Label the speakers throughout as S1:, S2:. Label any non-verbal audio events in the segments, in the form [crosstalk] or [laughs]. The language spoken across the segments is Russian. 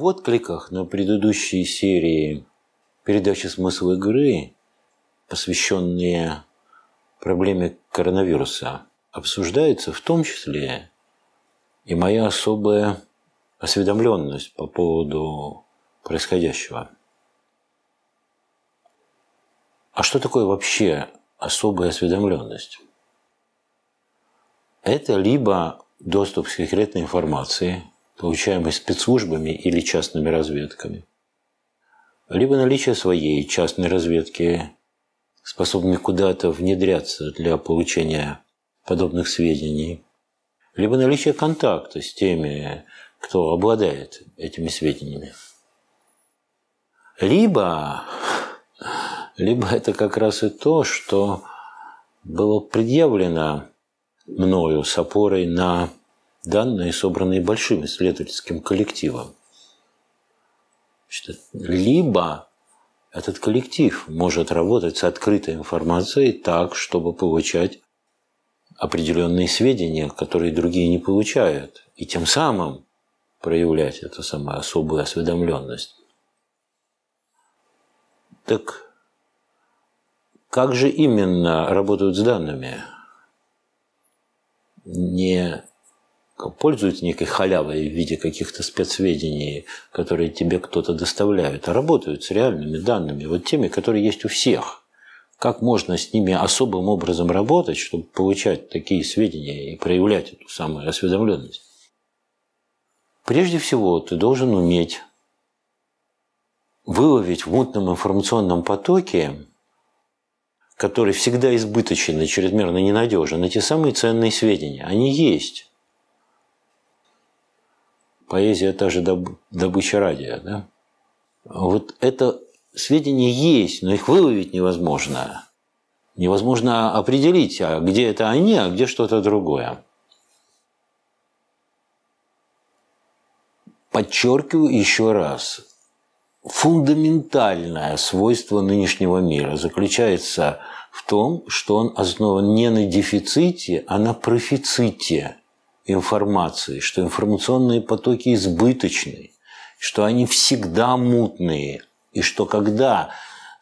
S1: В откликах на предыдущие серии передачи «Смысл игры», посвященные проблеме коронавируса, обсуждается в том числе и моя особая осведомленность по поводу происходящего. А что такое вообще особая осведомленность? Это либо доступ к секретной информации – получаемой спецслужбами или частными разведками. Либо наличие своей частной разведки, способной куда-то внедряться для получения подобных сведений, либо наличие контакта с теми, кто обладает этими сведениями. Либо, либо это как раз и то, что было предъявлено мною с опорой на данные, собранные большим исследовательским коллективом. либо этот коллектив может работать с открытой информацией так, чтобы получать определенные сведения, которые другие не получают, и тем самым проявлять эту самую особую осведомленность. Так как же именно работают с данными? Не пользуются некой халявой в виде каких-то спецсведений, которые тебе кто-то доставляет, а работают с реальными данными, вот теми, которые есть у всех. Как можно с ними особым образом работать, чтобы получать такие сведения и проявлять эту самую осведомленность? Прежде всего, ты должен уметь выловить в мутном информационном потоке, который всегда избыточен и чрезмерно ненадежен, эти самые ценные сведения. Они есть поэзия та же доб добыча радио. Да? Вот это сведения есть, но их выловить невозможно. Невозможно определить, а где это они, а где что-то другое. Подчеркиваю еще раз, фундаментальное свойство нынешнего мира заключается в том, что он основан не на дефиците, а на профиците – информации, что информационные потоки избыточны, что они всегда мутные, и что когда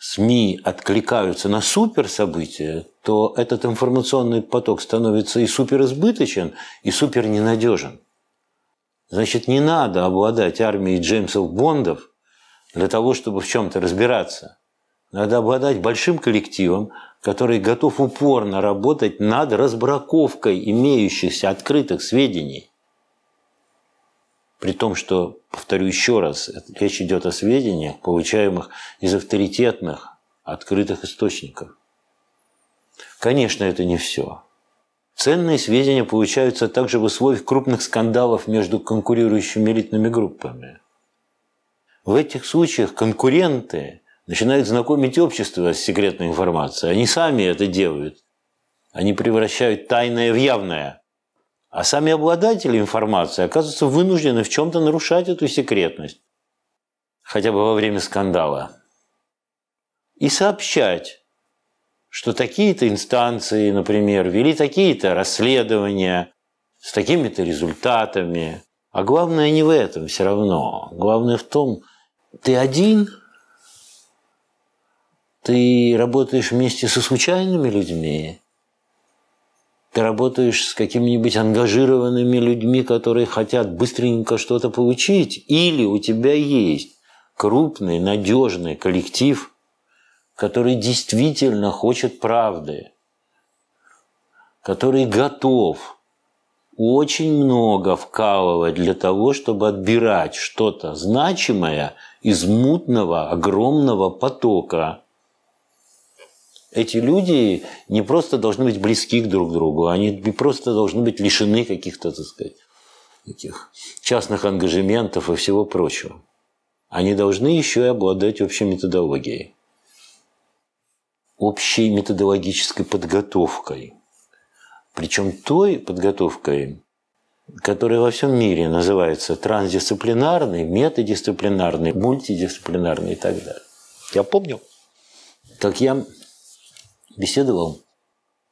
S1: СМИ откликаются на суперсобытия, то этот информационный поток становится и суперизбыточен, и суперненадежен. Значит, не надо обладать армией Джеймсов Бондов для того, чтобы в чем-то разбираться. Надо обладать большим коллективом, который готов упорно работать над разбраковкой имеющихся открытых сведений. При том, что, повторю еще раз, речь идет о сведениях, получаемых из авторитетных, открытых источников. Конечно, это не все. Ценные сведения получаются также в условиях крупных скандалов между конкурирующими элитными группами. В этих случаях конкуренты начинают знакомить общество с секретной информацией. Они сами это делают. Они превращают тайное в явное. А сами обладатели информации оказываются вынуждены в чем-то нарушать эту секретность. Хотя бы во время скандала. И сообщать, что такие-то инстанции, например, вели такие-то расследования с такими-то результатами. А главное не в этом все равно. Главное в том, ты один – ты работаешь вместе со случайными людьми. Ты работаешь с какими-нибудь ангажированными людьми, которые хотят быстренько что-то получить. Или у тебя есть крупный, надежный коллектив, который действительно хочет правды, который готов очень много вкалывать для того, чтобы отбирать что-то значимое из мутного огромного потока – эти люди не просто должны быть близки друг к другу, они просто должны быть лишены каких-то, так сказать, таких частных ангажементов и всего прочего. Они должны еще и обладать общей методологией, общей методологической подготовкой. Причем той подготовкой, которая во всем мире называется трансдисциплинарной, метадисциплинарной, мультидисциплинарной и так далее. Я помню, как я беседовал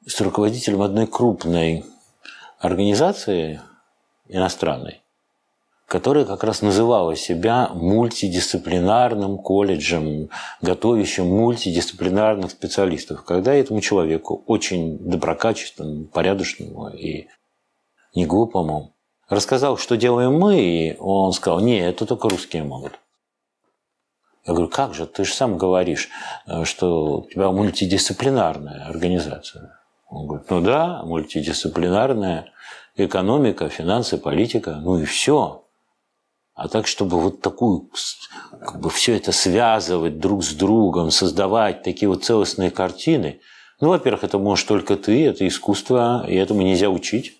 S1: с руководителем одной крупной организации иностранной, которая как раз называла себя мультидисциплинарным колледжем, готовящим мультидисциплинарных специалистов. Когда этому человеку, очень доброкачественному, порядочному и неглупому, рассказал, что делаем мы, и он сказал, не, это только русские могут. Я говорю, как же, ты же сам говоришь, э, что у тебя мультидисциплинарная организация. Он говорит, ну да, мультидисциплинарная, экономика, финансы, политика, ну и все. А так, чтобы вот такую, как бы все это связывать друг с другом, создавать такие вот целостные картины, ну, во-первых, это можешь только ты, это искусство, и этому нельзя учить.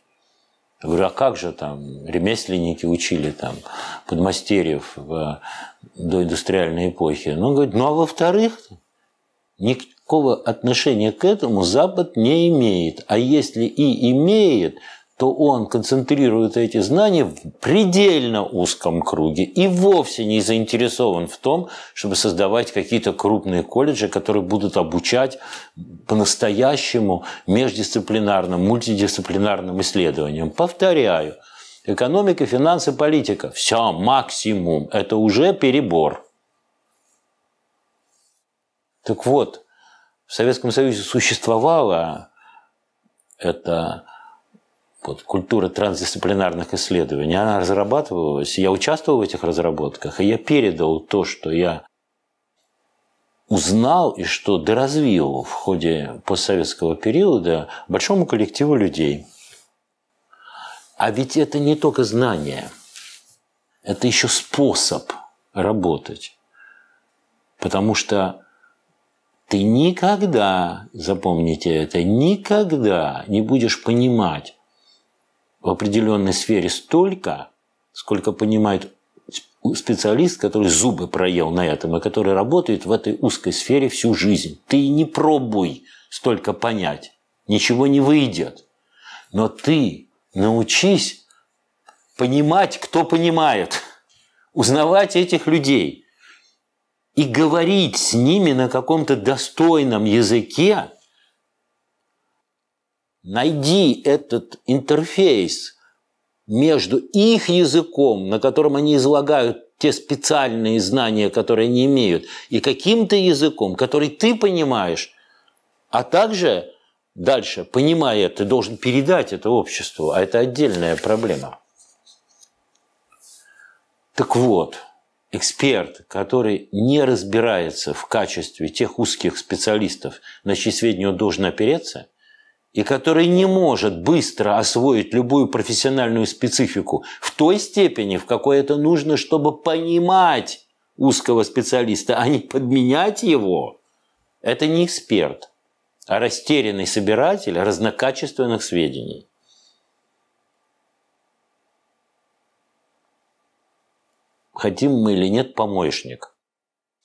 S1: Я говорю, а как же там ремесленники учили там подмастерьев в э, доиндустриальной эпохи? Ну, он говорит, ну а во-вторых, никакого отношения к этому Запад не имеет. А если и имеет – то он концентрирует эти знания в предельно узком круге и вовсе не заинтересован в том, чтобы создавать какие-то крупные колледжи, которые будут обучать по-настоящему междисциплинарным, мультидисциплинарным исследованиям. Повторяю, экономика, финансы, политика – все, максимум. Это уже перебор. Так вот, в Советском Союзе существовало это вот, культуры трансдисциплинарных исследований, она разрабатывалась, я участвовал в этих разработках, и я передал то, что я узнал и что доразвил в ходе постсоветского периода большому коллективу людей. А ведь это не только знание, это еще способ работать. Потому что ты никогда, запомните это, никогда не будешь понимать, в определенной сфере столько, сколько понимает специалист, который зубы проел на этом и который работает в этой узкой сфере всю жизнь. Ты не пробуй столько понять, ничего не выйдет. Но ты научись понимать, кто понимает, узнавать этих людей и говорить с ними на каком-то достойном языке, найди этот интерфейс между их языком, на котором они излагают те специальные знания, которые они имеют, и каким-то языком, который ты понимаешь, а также дальше, понимая, ты должен передать это обществу, а это отдельная проблема. Так вот, эксперт, который не разбирается в качестве тех узких специалистов, на чьи сведения он должен опереться – и который не может быстро освоить любую профессиональную специфику в той степени, в какой это нужно, чтобы понимать узкого специалиста, а не подменять его, это не эксперт, а растерянный собиратель разнокачественных сведений. Хотим мы или нет помощник.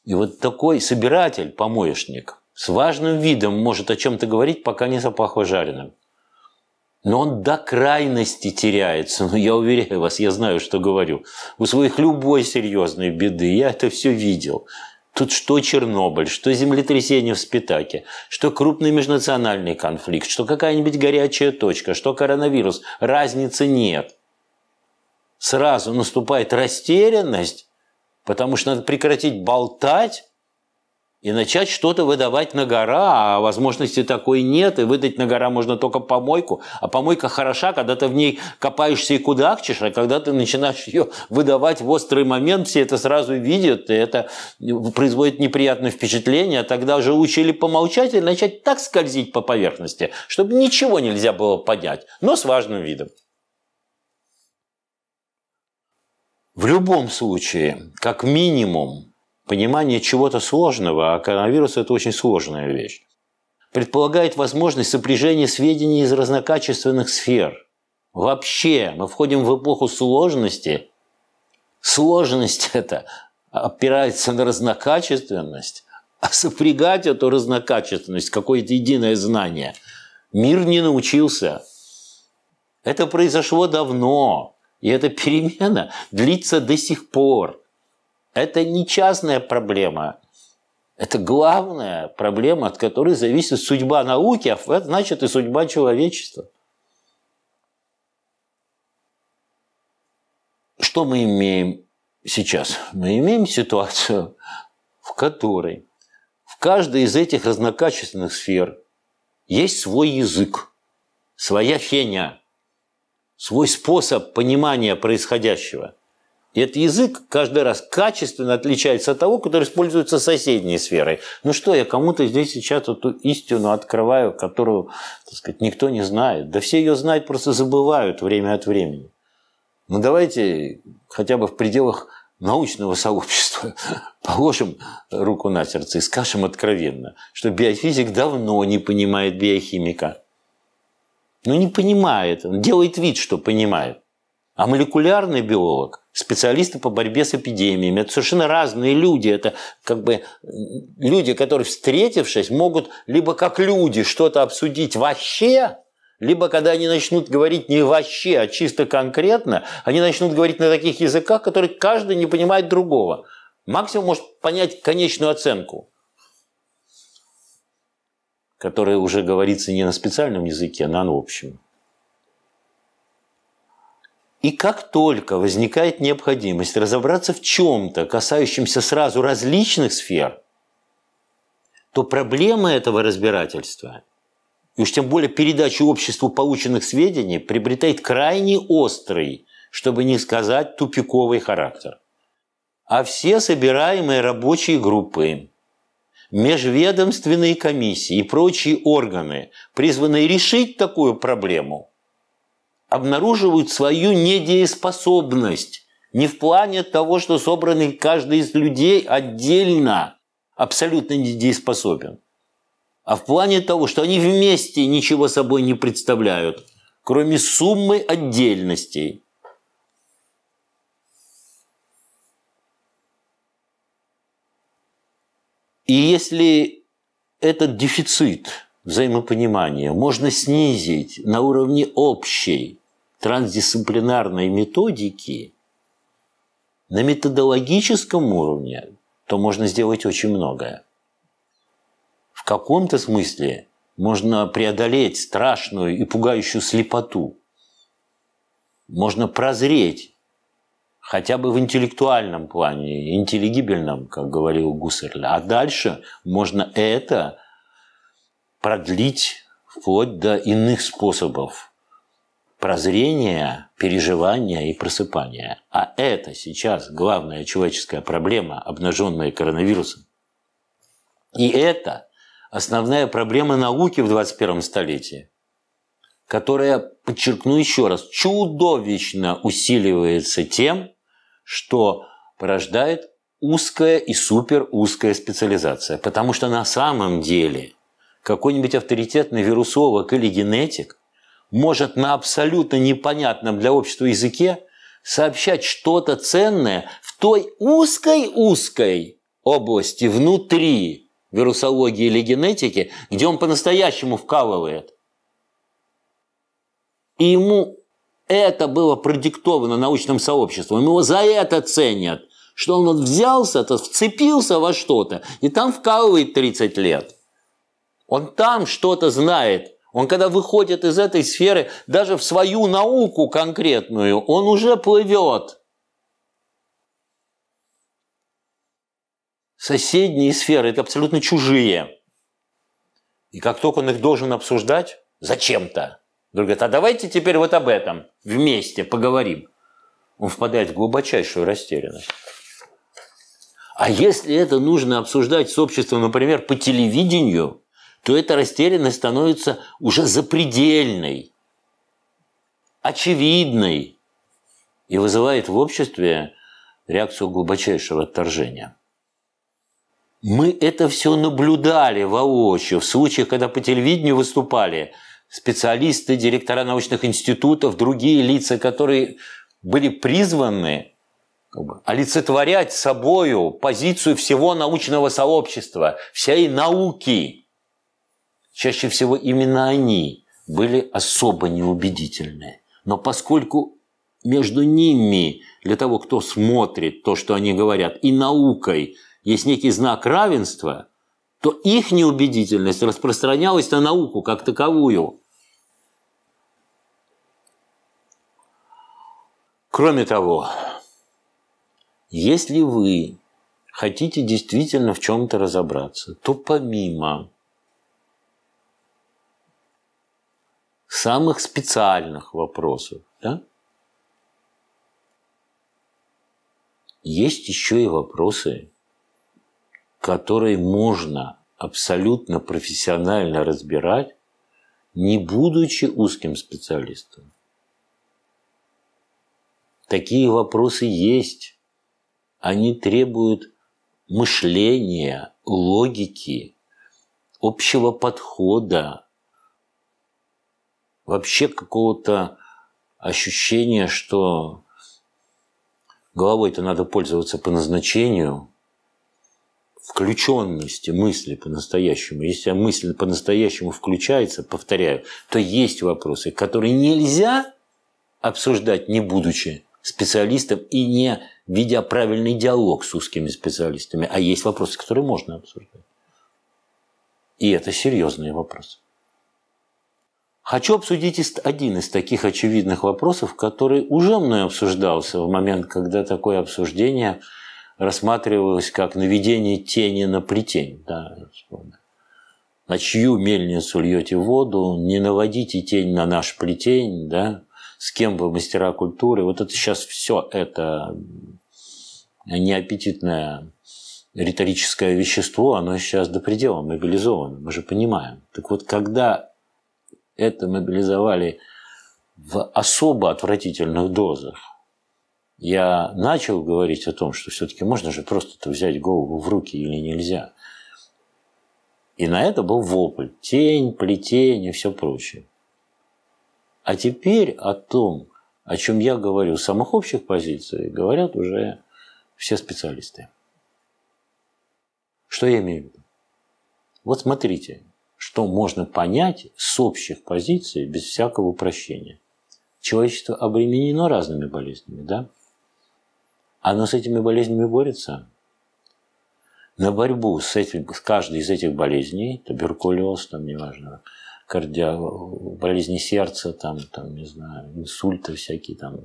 S1: И вот такой собиратель-помощник – с важным видом может о чем-то говорить, пока не запахло жареным. Но он до крайности теряется. Но я уверяю вас, я знаю, что говорю. У своих любой серьезной беды я это все видел. Тут что Чернобыль, что землетрясение в Спитаке, что крупный межнациональный конфликт, что какая-нибудь горячая точка, что коронавирус. Разницы нет. Сразу наступает растерянность, потому что надо прекратить болтать, и начать что-то выдавать на гора, а возможности такой нет, и выдать на гора можно только помойку, а помойка хороша, когда ты в ней копаешься и кудахчешь, а когда ты начинаешь ее выдавать в острый момент, все это сразу видят, и это производит неприятное впечатление, а тогда же учили помолчать или начать так скользить по поверхности, чтобы ничего нельзя было понять, но с важным видом. В любом случае, как минимум, понимание чего-то сложного, а коронавирус – это очень сложная вещь. Предполагает возможность сопряжения сведений из разнокачественных сфер. Вообще, мы входим в эпоху сложности. Сложность это опирается на разнокачественность, а сопрягать эту разнокачественность, какое-то единое знание, мир не научился. Это произошло давно, и эта перемена длится до сих пор. Это не частная проблема. Это главная проблема, от которой зависит судьба науки, а значит и судьба человечества. Что мы имеем сейчас? Мы имеем ситуацию, в которой в каждой из этих разнокачественных сфер есть свой язык, своя феня, свой способ понимания происходящего – и этот язык каждый раз качественно отличается от того, который используется соседней сферой. Ну что, я кому-то здесь сейчас эту истину открываю, которую, так сказать, никто не знает. Да все ее знают, просто забывают время от времени. Ну давайте хотя бы в пределах научного сообщества [laughs] положим руку на сердце и скажем откровенно, что биофизик давно не понимает биохимика. Ну не понимает, он делает вид, что понимает. А молекулярный биолог специалисты по борьбе с эпидемиями. Это совершенно разные люди. Это как бы люди, которые, встретившись, могут либо как люди что-то обсудить вообще, либо когда они начнут говорить не вообще, а чисто конкретно, они начнут говорить на таких языках, которые каждый не понимает другого. Максимум может понять конечную оценку, которая уже говорится не на специальном языке, а на общем. И как только возникает необходимость разобраться в чем-то, касающемся сразу различных сфер, то проблема этого разбирательства, и уж тем более передачи обществу полученных сведений, приобретает крайне острый, чтобы не сказать тупиковый характер. А все собираемые рабочие группы, межведомственные комиссии и прочие органы, призванные решить такую проблему – обнаруживают свою недееспособность. Не в плане того, что собранный каждый из людей отдельно абсолютно недееспособен, а в плане того, что они вместе ничего собой не представляют, кроме суммы отдельностей. И если этот дефицит взаимопонимания можно снизить на уровне общей трансдисциплинарной методики на методологическом уровне, то можно сделать очень многое. В каком-то смысле можно преодолеть страшную и пугающую слепоту. Можно прозреть хотя бы в интеллектуальном плане, интеллигибельном, как говорил Гуссерль. А дальше можно это продлить вплоть до иных способов прозрения, переживания и просыпания. А это сейчас главная человеческая проблема, обнаженная коронавирусом. И это основная проблема науки в 21 столетии, которая, подчеркну еще раз, чудовищно усиливается тем, что порождает узкая и супер узкая специализация. Потому что на самом деле какой-нибудь авторитетный вирусолог или генетик может на абсолютно непонятном для общества языке сообщать что-то ценное в той узкой-узкой области внутри вирусологии или генетики, где он по-настоящему вкалывает. И ему это было продиктовано научным сообществом. Его за это ценят, что он взялся, то вцепился во что-то, и там вкалывает 30 лет. Он там что-то знает, он когда выходит из этой сферы, даже в свою науку конкретную, он уже плывет. Соседние сферы – это абсолютно чужие. И как только он их должен обсуждать, зачем-то. Друг говорит, а давайте теперь вот об этом вместе поговорим. Он впадает в глубочайшую растерянность. А если это нужно обсуждать с обществом, например, по телевидению, то эта растерянность становится уже запредельной, очевидной и вызывает в обществе реакцию глубочайшего отторжения. Мы это все наблюдали воочию, в случаях, когда по телевидению выступали специалисты, директора научных институтов, другие лица, которые были призваны как бы, олицетворять собою позицию всего научного сообщества, всей науки. Чаще всего именно они были особо неубедительны. Но поскольку между ними, для того, кто смотрит то, что они говорят, и наукой есть некий знак равенства, то их неубедительность распространялась на науку как таковую. Кроме того, если вы хотите действительно в чем-то разобраться, то помимо самых специальных вопросов. Да? Есть еще и вопросы, которые можно абсолютно профессионально разбирать, не будучи узким специалистом. Такие вопросы есть. Они требуют мышления, логики, общего подхода, вообще какого-то ощущения, что головой-то надо пользоваться по назначению, включенности мысли по-настоящему. Если мысль по-настоящему включается, повторяю, то есть вопросы, которые нельзя обсуждать, не будучи специалистом и не ведя правильный диалог с узкими специалистами. А есть вопросы, которые можно обсуждать. И это серьезные вопросы. Хочу обсудить один из таких очевидных вопросов, который уже мной обсуждался в момент, когда такое обсуждение рассматривалось как наведение тени на плетень. Да, на чью мельницу льете воду, не наводите тень на наш плетень, да, с кем вы мастера культуры. Вот это сейчас все это неаппетитное риторическое вещество, оно сейчас до предела мобилизовано, мы же понимаем. Так вот, когда это мобилизовали в особо отвратительных дозах. Я начал говорить о том, что все-таки можно же просто взять голову в руки или нельзя. И на это был вопль. Тень, плетень и все прочее. А теперь о том, о чем я говорю самых общих позиций, говорят уже все специалисты. Что я имею в виду? Вот смотрите, что можно понять с общих позиций без всякого упрощения. Человечество обременено разными болезнями, да? Оно с этими болезнями борется. На борьбу с, этим, с каждой из этих болезней, туберкулез, там, неважно, кардио, болезни сердца, там, там, не знаю, инсульты всякие, там,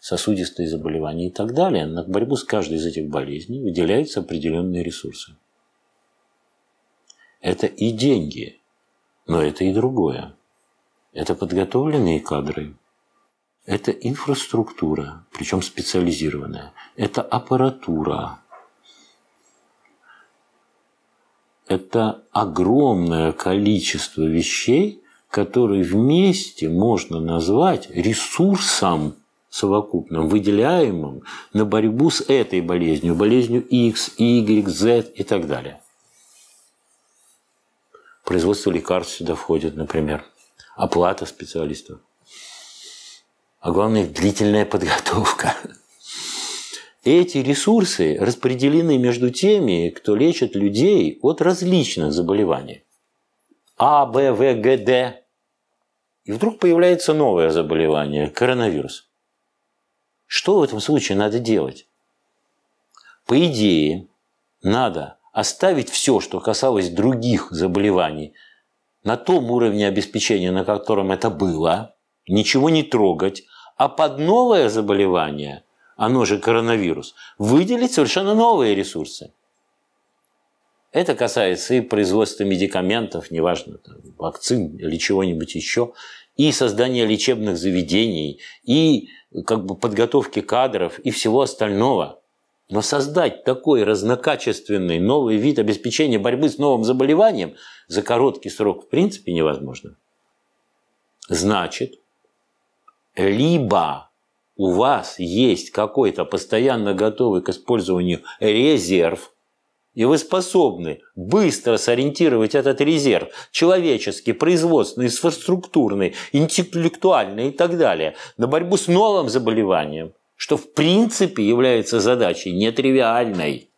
S1: сосудистые заболевания и так далее, на борьбу с каждой из этих болезней выделяются определенные ресурсы. Это и деньги – но это и другое. Это подготовленные кадры, это инфраструктура, причем специализированная, это аппаратура, это огромное количество вещей, которые вместе можно назвать ресурсом совокупным, выделяемым на борьбу с этой болезнью, болезнью X, Y, Z и так далее. Производство лекарств сюда входит, например. Оплата специалистов. А главное, длительная подготовка. эти ресурсы распределены между теми, кто лечит людей от различных заболеваний. А, Б, В, Г, Д. И вдруг появляется новое заболевание – коронавирус. Что в этом случае надо делать? По идее, надо оставить все, что касалось других заболеваний, на том уровне обеспечения, на котором это было, ничего не трогать, а под новое заболевание, оно же коронавирус, выделить совершенно новые ресурсы. Это касается и производства медикаментов, неважно, там, вакцин или чего-нибудь еще, и создания лечебных заведений, и как бы подготовки кадров, и всего остального – но создать такой разнокачественный новый вид обеспечения борьбы с новым заболеванием за короткий срок в принципе невозможно. Значит, либо у вас есть какой-то постоянно готовый к использованию резерв, и вы способны быстро сориентировать этот резерв человеческий, производственный, инфраструктурный, интеллектуальный и так далее на борьбу с новым заболеванием, что в принципе является задачей нетривиальной.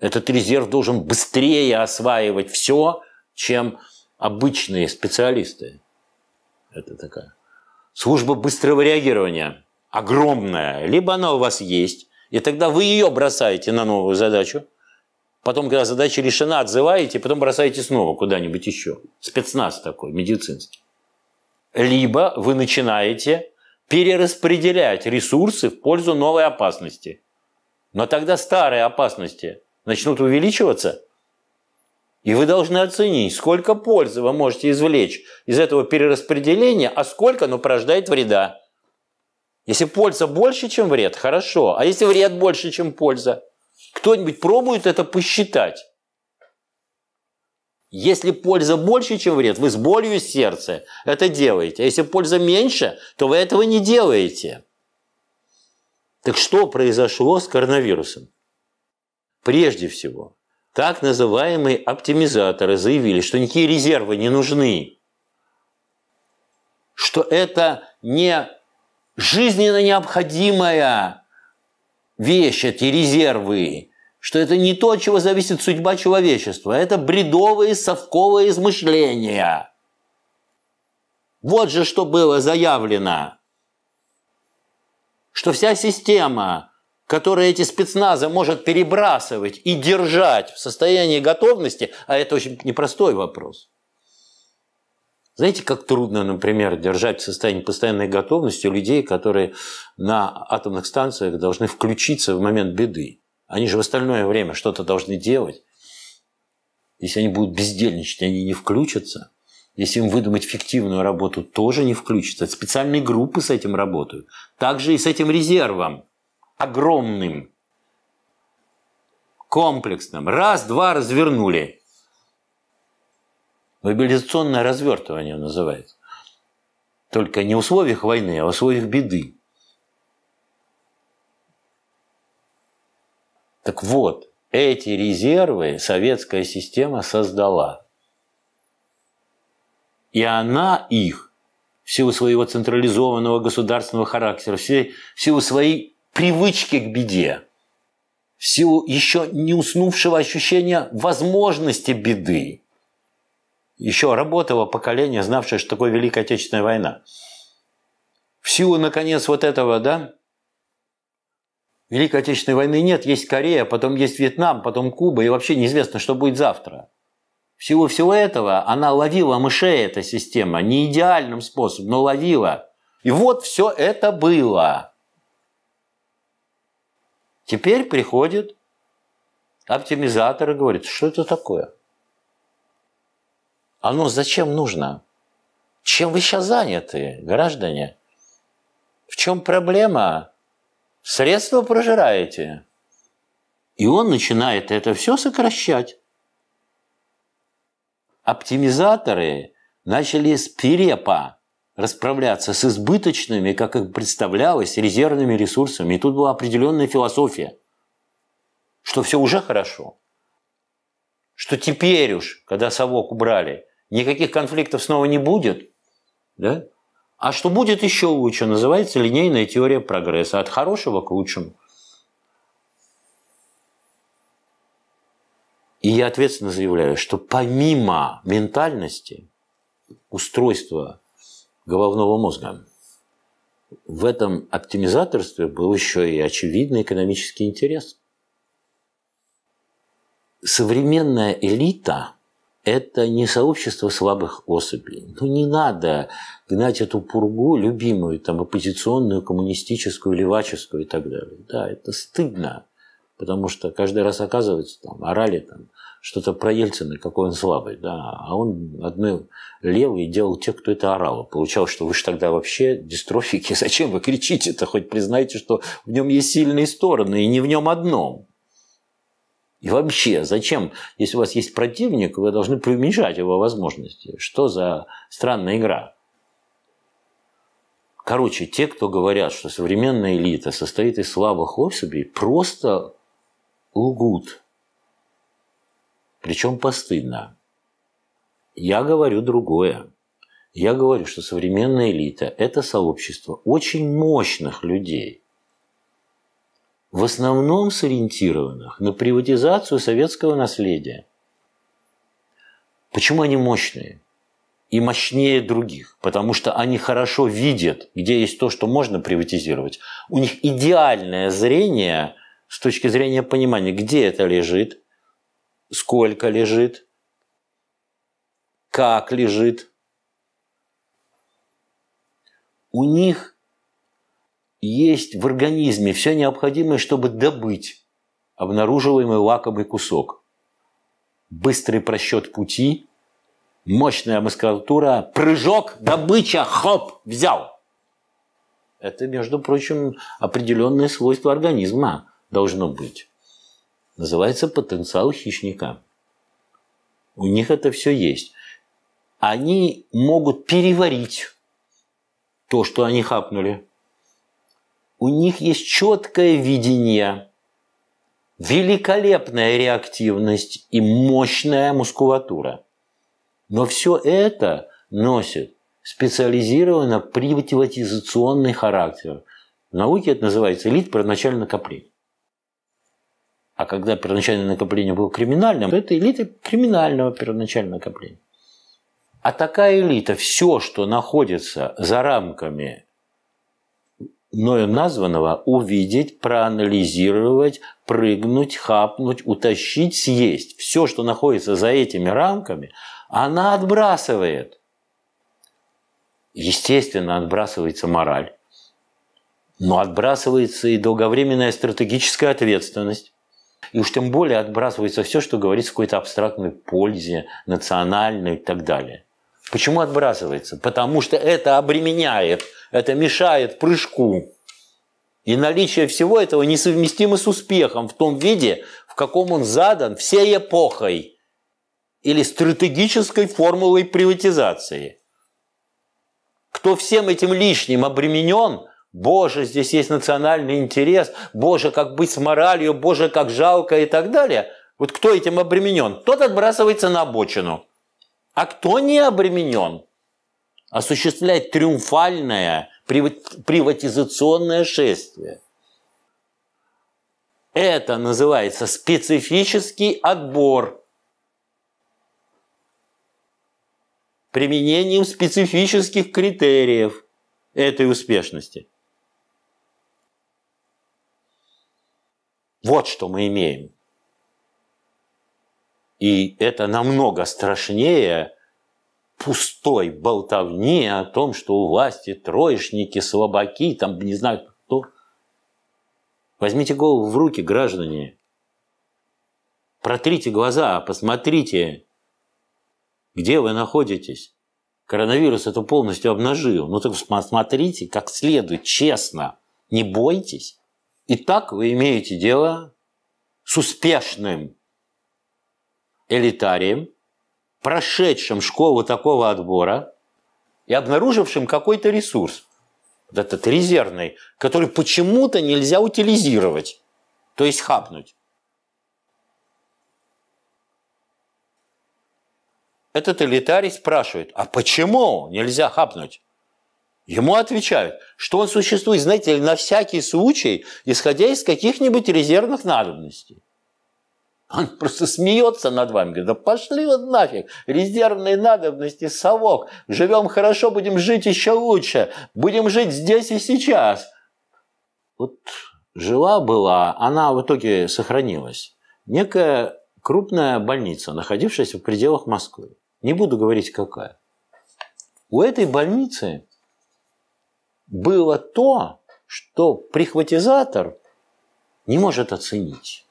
S1: Этот резерв должен быстрее осваивать все, чем обычные специалисты. Это такая служба быстрого реагирования огромная. Либо она у вас есть, и тогда вы ее бросаете на новую задачу. Потом, когда задача решена, отзываете, потом бросаете снова куда-нибудь еще. Спецназ такой, медицинский либо вы начинаете перераспределять ресурсы в пользу новой опасности. Но тогда старые опасности начнут увеличиваться, и вы должны оценить, сколько пользы вы можете извлечь из этого перераспределения, а сколько оно порождает вреда. Если польза больше, чем вред, хорошо. А если вред больше, чем польза? Кто-нибудь пробует это посчитать? Если польза больше, чем вред, вы с болью сердца это делаете. А если польза меньше, то вы этого не делаете. Так что произошло с коронавирусом? Прежде всего, так называемые оптимизаторы заявили, что никакие резервы не нужны, что это не жизненно необходимая вещь, эти резервы, что это не то, от чего зависит судьба человечества. Это бредовые совковые измышления. Вот же что было заявлено. Что вся система, которая эти спецназы может перебрасывать и держать в состоянии готовности, а это очень непростой вопрос. Знаете, как трудно, например, держать в состоянии постоянной готовности людей, которые на атомных станциях должны включиться в момент беды. Они же в остальное время что-то должны делать. Если они будут бездельничать, они не включатся. Если им выдумать фиктивную работу, тоже не включатся. Специальные группы с этим работают. Также и с этим резервом. Огромным. Комплексным. Раз, два развернули. Мобилизационное развертывание называется. Только не в условиях войны, а в условиях беды. Так вот, эти резервы советская система создала. И она их в силу своего централизованного государственного характера, в силу, своей привычки к беде, в силу еще не уснувшего ощущения возможности беды, еще работало поколение, знавшее, что такое Великая Отечественная война. В силу, наконец, вот этого, да, Великой Отечественной войны нет, есть Корея, потом есть Вьетнам, потом Куба, и вообще неизвестно, что будет завтра. Всего-всего этого она ловила мышей, эта система, не идеальным способом, но ловила. И вот все это было. Теперь приходит оптимизатор и говорит, что это такое? Оно зачем нужно? Чем вы сейчас заняты, граждане? В чем проблема? средства прожираете. И он начинает это все сокращать. Оптимизаторы начали с перепа расправляться с избыточными, как их представлялось, резервными ресурсами. И тут была определенная философия, что все уже хорошо, что теперь уж, когда совок убрали, никаких конфликтов снова не будет, да? А что будет еще лучше, называется линейная теория прогресса. От хорошего к лучшему. И я ответственно заявляю, что помимо ментальности, устройства головного мозга, в этом оптимизаторстве был еще и очевидный экономический интерес. Современная элита – это не сообщество слабых особей. Ну, не надо гнать эту пургу, любимую, там, оппозиционную, коммунистическую, леваческую и так далее. Да, это стыдно, потому что каждый раз оказывается, там, орали там, что-то про Ельцина, какой он слабый, да, а он одной левый делал тех, кто это орал. Получалось, что вы же тогда вообще дистрофики, [laughs] зачем вы кричите-то, хоть признайте, что в нем есть сильные стороны, и не в нем одном. И вообще, зачем, если у вас есть противник, вы должны преуменьшать его возможности. Что за странная игра? Короче, те, кто говорят, что современная элита состоит из слабых особей, просто лгут. Причем постыдно. Я говорю другое. Я говорю, что современная элита – это сообщество очень мощных людей – в основном сориентированных на приватизацию советского наследия. Почему они мощные? И мощнее других, потому что они хорошо видят, где есть то, что можно приватизировать. У них идеальное зрение с точки зрения понимания, где это лежит, сколько лежит, как лежит. У них есть в организме все необходимое, чтобы добыть обнаруживаемый лакомый кусок. Быстрый просчет пути, мощная мускулатура, прыжок, добыча, хоп, взял. Это, между прочим, определенное свойство организма должно быть. Называется потенциал хищника. У них это все есть. Они могут переварить то, что они хапнули – у них есть четкое видение, великолепная реактивность и мощная мускулатура. Но все это носит специализированно приватизационный характер. В науке это называется элит первоначальное накопление. А когда первоначальное накопление было криминальным, то это элита криминального первоначального накопления. А такая элита, все, что находится за рамками мною названного увидеть, проанализировать, прыгнуть, хапнуть, утащить, съесть. Все, что находится за этими рамками, она отбрасывает. Естественно, отбрасывается мораль, но отбрасывается и долговременная стратегическая ответственность. И уж тем более отбрасывается все, что говорится о какой-то абстрактной пользе, национальной и так далее. Почему отбрасывается? Потому что это обременяет, это мешает прыжку. И наличие всего этого несовместимо с успехом в том виде, в каком он задан всей эпохой или стратегической формулой приватизации. Кто всем этим лишним обременен, Боже, здесь есть национальный интерес, Боже, как быть с моралью, Боже, как жалко и так далее. Вот кто этим обременен, тот отбрасывается на обочину – а кто не обременен осуществлять триумфальное приватизационное шествие? Это называется специфический отбор. Применением специфических критериев этой успешности. Вот что мы имеем. И это намного страшнее пустой болтовни о том, что у власти троечники, слабаки, там не знаю кто. Возьмите голову в руки, граждане. Протрите глаза, посмотрите, где вы находитесь. Коронавирус это полностью обнажил. Ну так смотрите как следует, честно. Не бойтесь. И так вы имеете дело с успешным элитарием, прошедшим школу такого отбора и обнаружившим какой-то ресурс, вот этот резервный, который почему-то нельзя утилизировать, то есть хапнуть. Этот элитарий спрашивает, а почему нельзя хапнуть? Ему отвечают, что он существует, знаете на всякий случай, исходя из каких-нибудь резервных надобностей. Он просто смеется над вами, говорит, да пошли вот нафиг, резервные надобности, совок, живем хорошо, будем жить еще лучше, будем жить здесь и сейчас. Вот жила-была, она в итоге сохранилась, некая крупная больница, находившаяся в пределах Москвы. Не буду говорить, какая. У этой больницы было то, что прихватизатор не может оценить.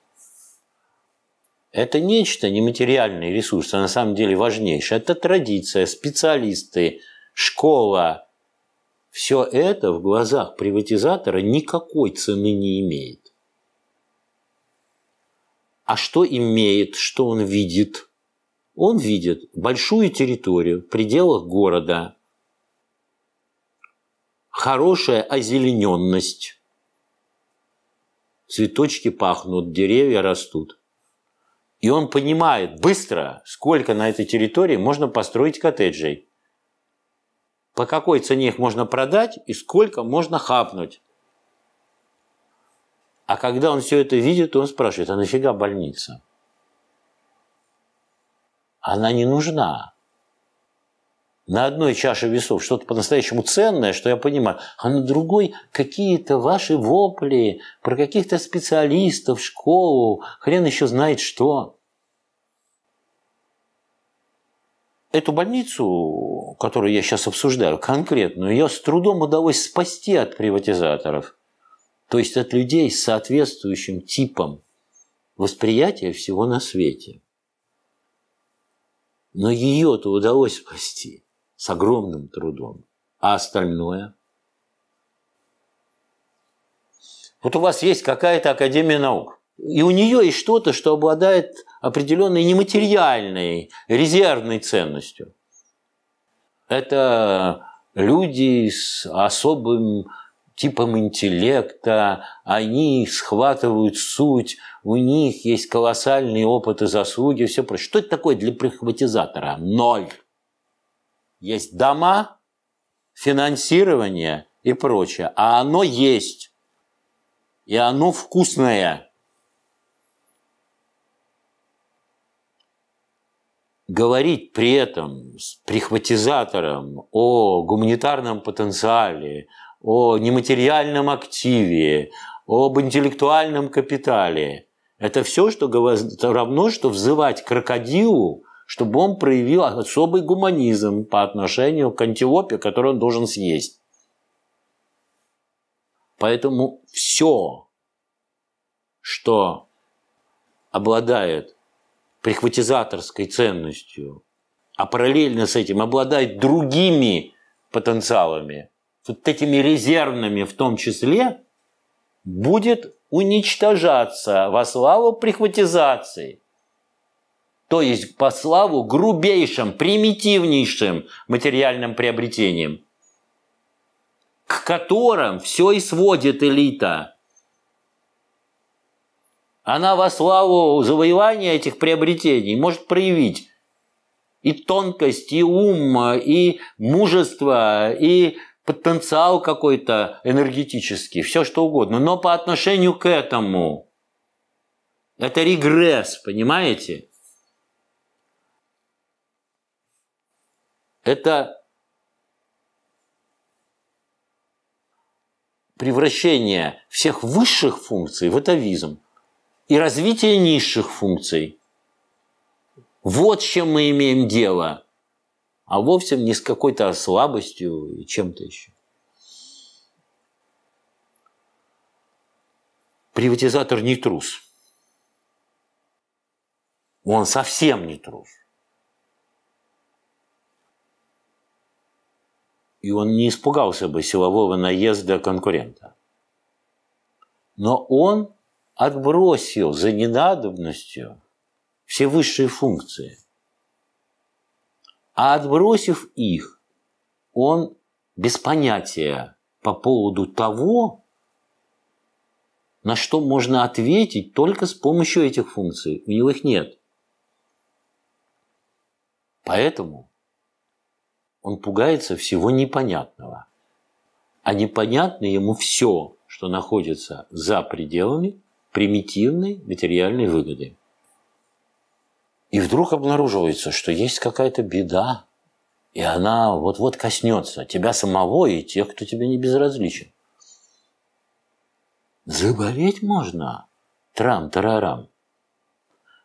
S1: Это нечто, нематериальный ресурс, а на самом деле важнейшее. Это традиция, специалисты, школа. Все это в глазах приватизатора никакой цены не имеет. А что имеет, что он видит? Он видит большую территорию в пределах города, хорошая озелененность, цветочки пахнут, деревья растут. И он понимает быстро, сколько на этой территории можно построить коттеджей, по какой цене их можно продать и сколько можно хапнуть. А когда он все это видит, он спрашивает, а нафига больница? Она не нужна на одной чаше весов что-то по-настоящему ценное, что я понимаю, а на другой какие-то ваши вопли про каких-то специалистов, школу, хрен еще знает что. Эту больницу, которую я сейчас обсуждаю, конкретную, ее с трудом удалось спасти от приватизаторов, то есть от людей с соответствующим типом восприятия всего на свете. Но ее-то удалось спасти – с огромным трудом. А остальное? Вот у вас есть какая-то Академия наук, и у нее есть что-то, что обладает определенной нематериальной резервной ценностью. Это люди с особым типом интеллекта, они схватывают суть, у них есть колоссальные опыты, заслуги, все прочее. Что это такое для прихватизатора? Ноль есть дома, финансирование и прочее. А оно есть. И оно вкусное. Говорить при этом с прихватизатором о гуманитарном потенциале, о нематериальном активе, об интеллектуальном капитале – это все, что равно, что взывать крокодилу чтобы он проявил особый гуманизм по отношению к антилопе, которую он должен съесть. Поэтому все, что обладает прихватизаторской ценностью, а параллельно с этим обладает другими потенциалами, вот этими резервными в том числе, будет уничтожаться во славу прихватизации – то есть по славу грубейшим, примитивнейшим материальным приобретениям, к которым все и сводит элита. Она во славу завоевания этих приобретений может проявить и тонкость, и ум, и мужество, и потенциал какой-то энергетический, все что угодно. Но по отношению к этому это регресс, понимаете? это превращение всех высших функций в атовизм и развитие низших функций. Вот с чем мы имеем дело, а вовсе не с какой-то слабостью и чем-то еще. Приватизатор не трус. Он совсем не трус. и он не испугался бы силового наезда конкурента. Но он отбросил за ненадобностью все высшие функции. А отбросив их, он без понятия по поводу того, на что можно ответить только с помощью этих функций. У него их нет. Поэтому он пугается всего непонятного. А непонятно ему все, что находится за пределами примитивной материальной выгоды. И вдруг обнаруживается, что есть какая-то беда, и она вот-вот коснется тебя самого и тех, кто тебе не безразличен. Заболеть можно. Трам-тарарам.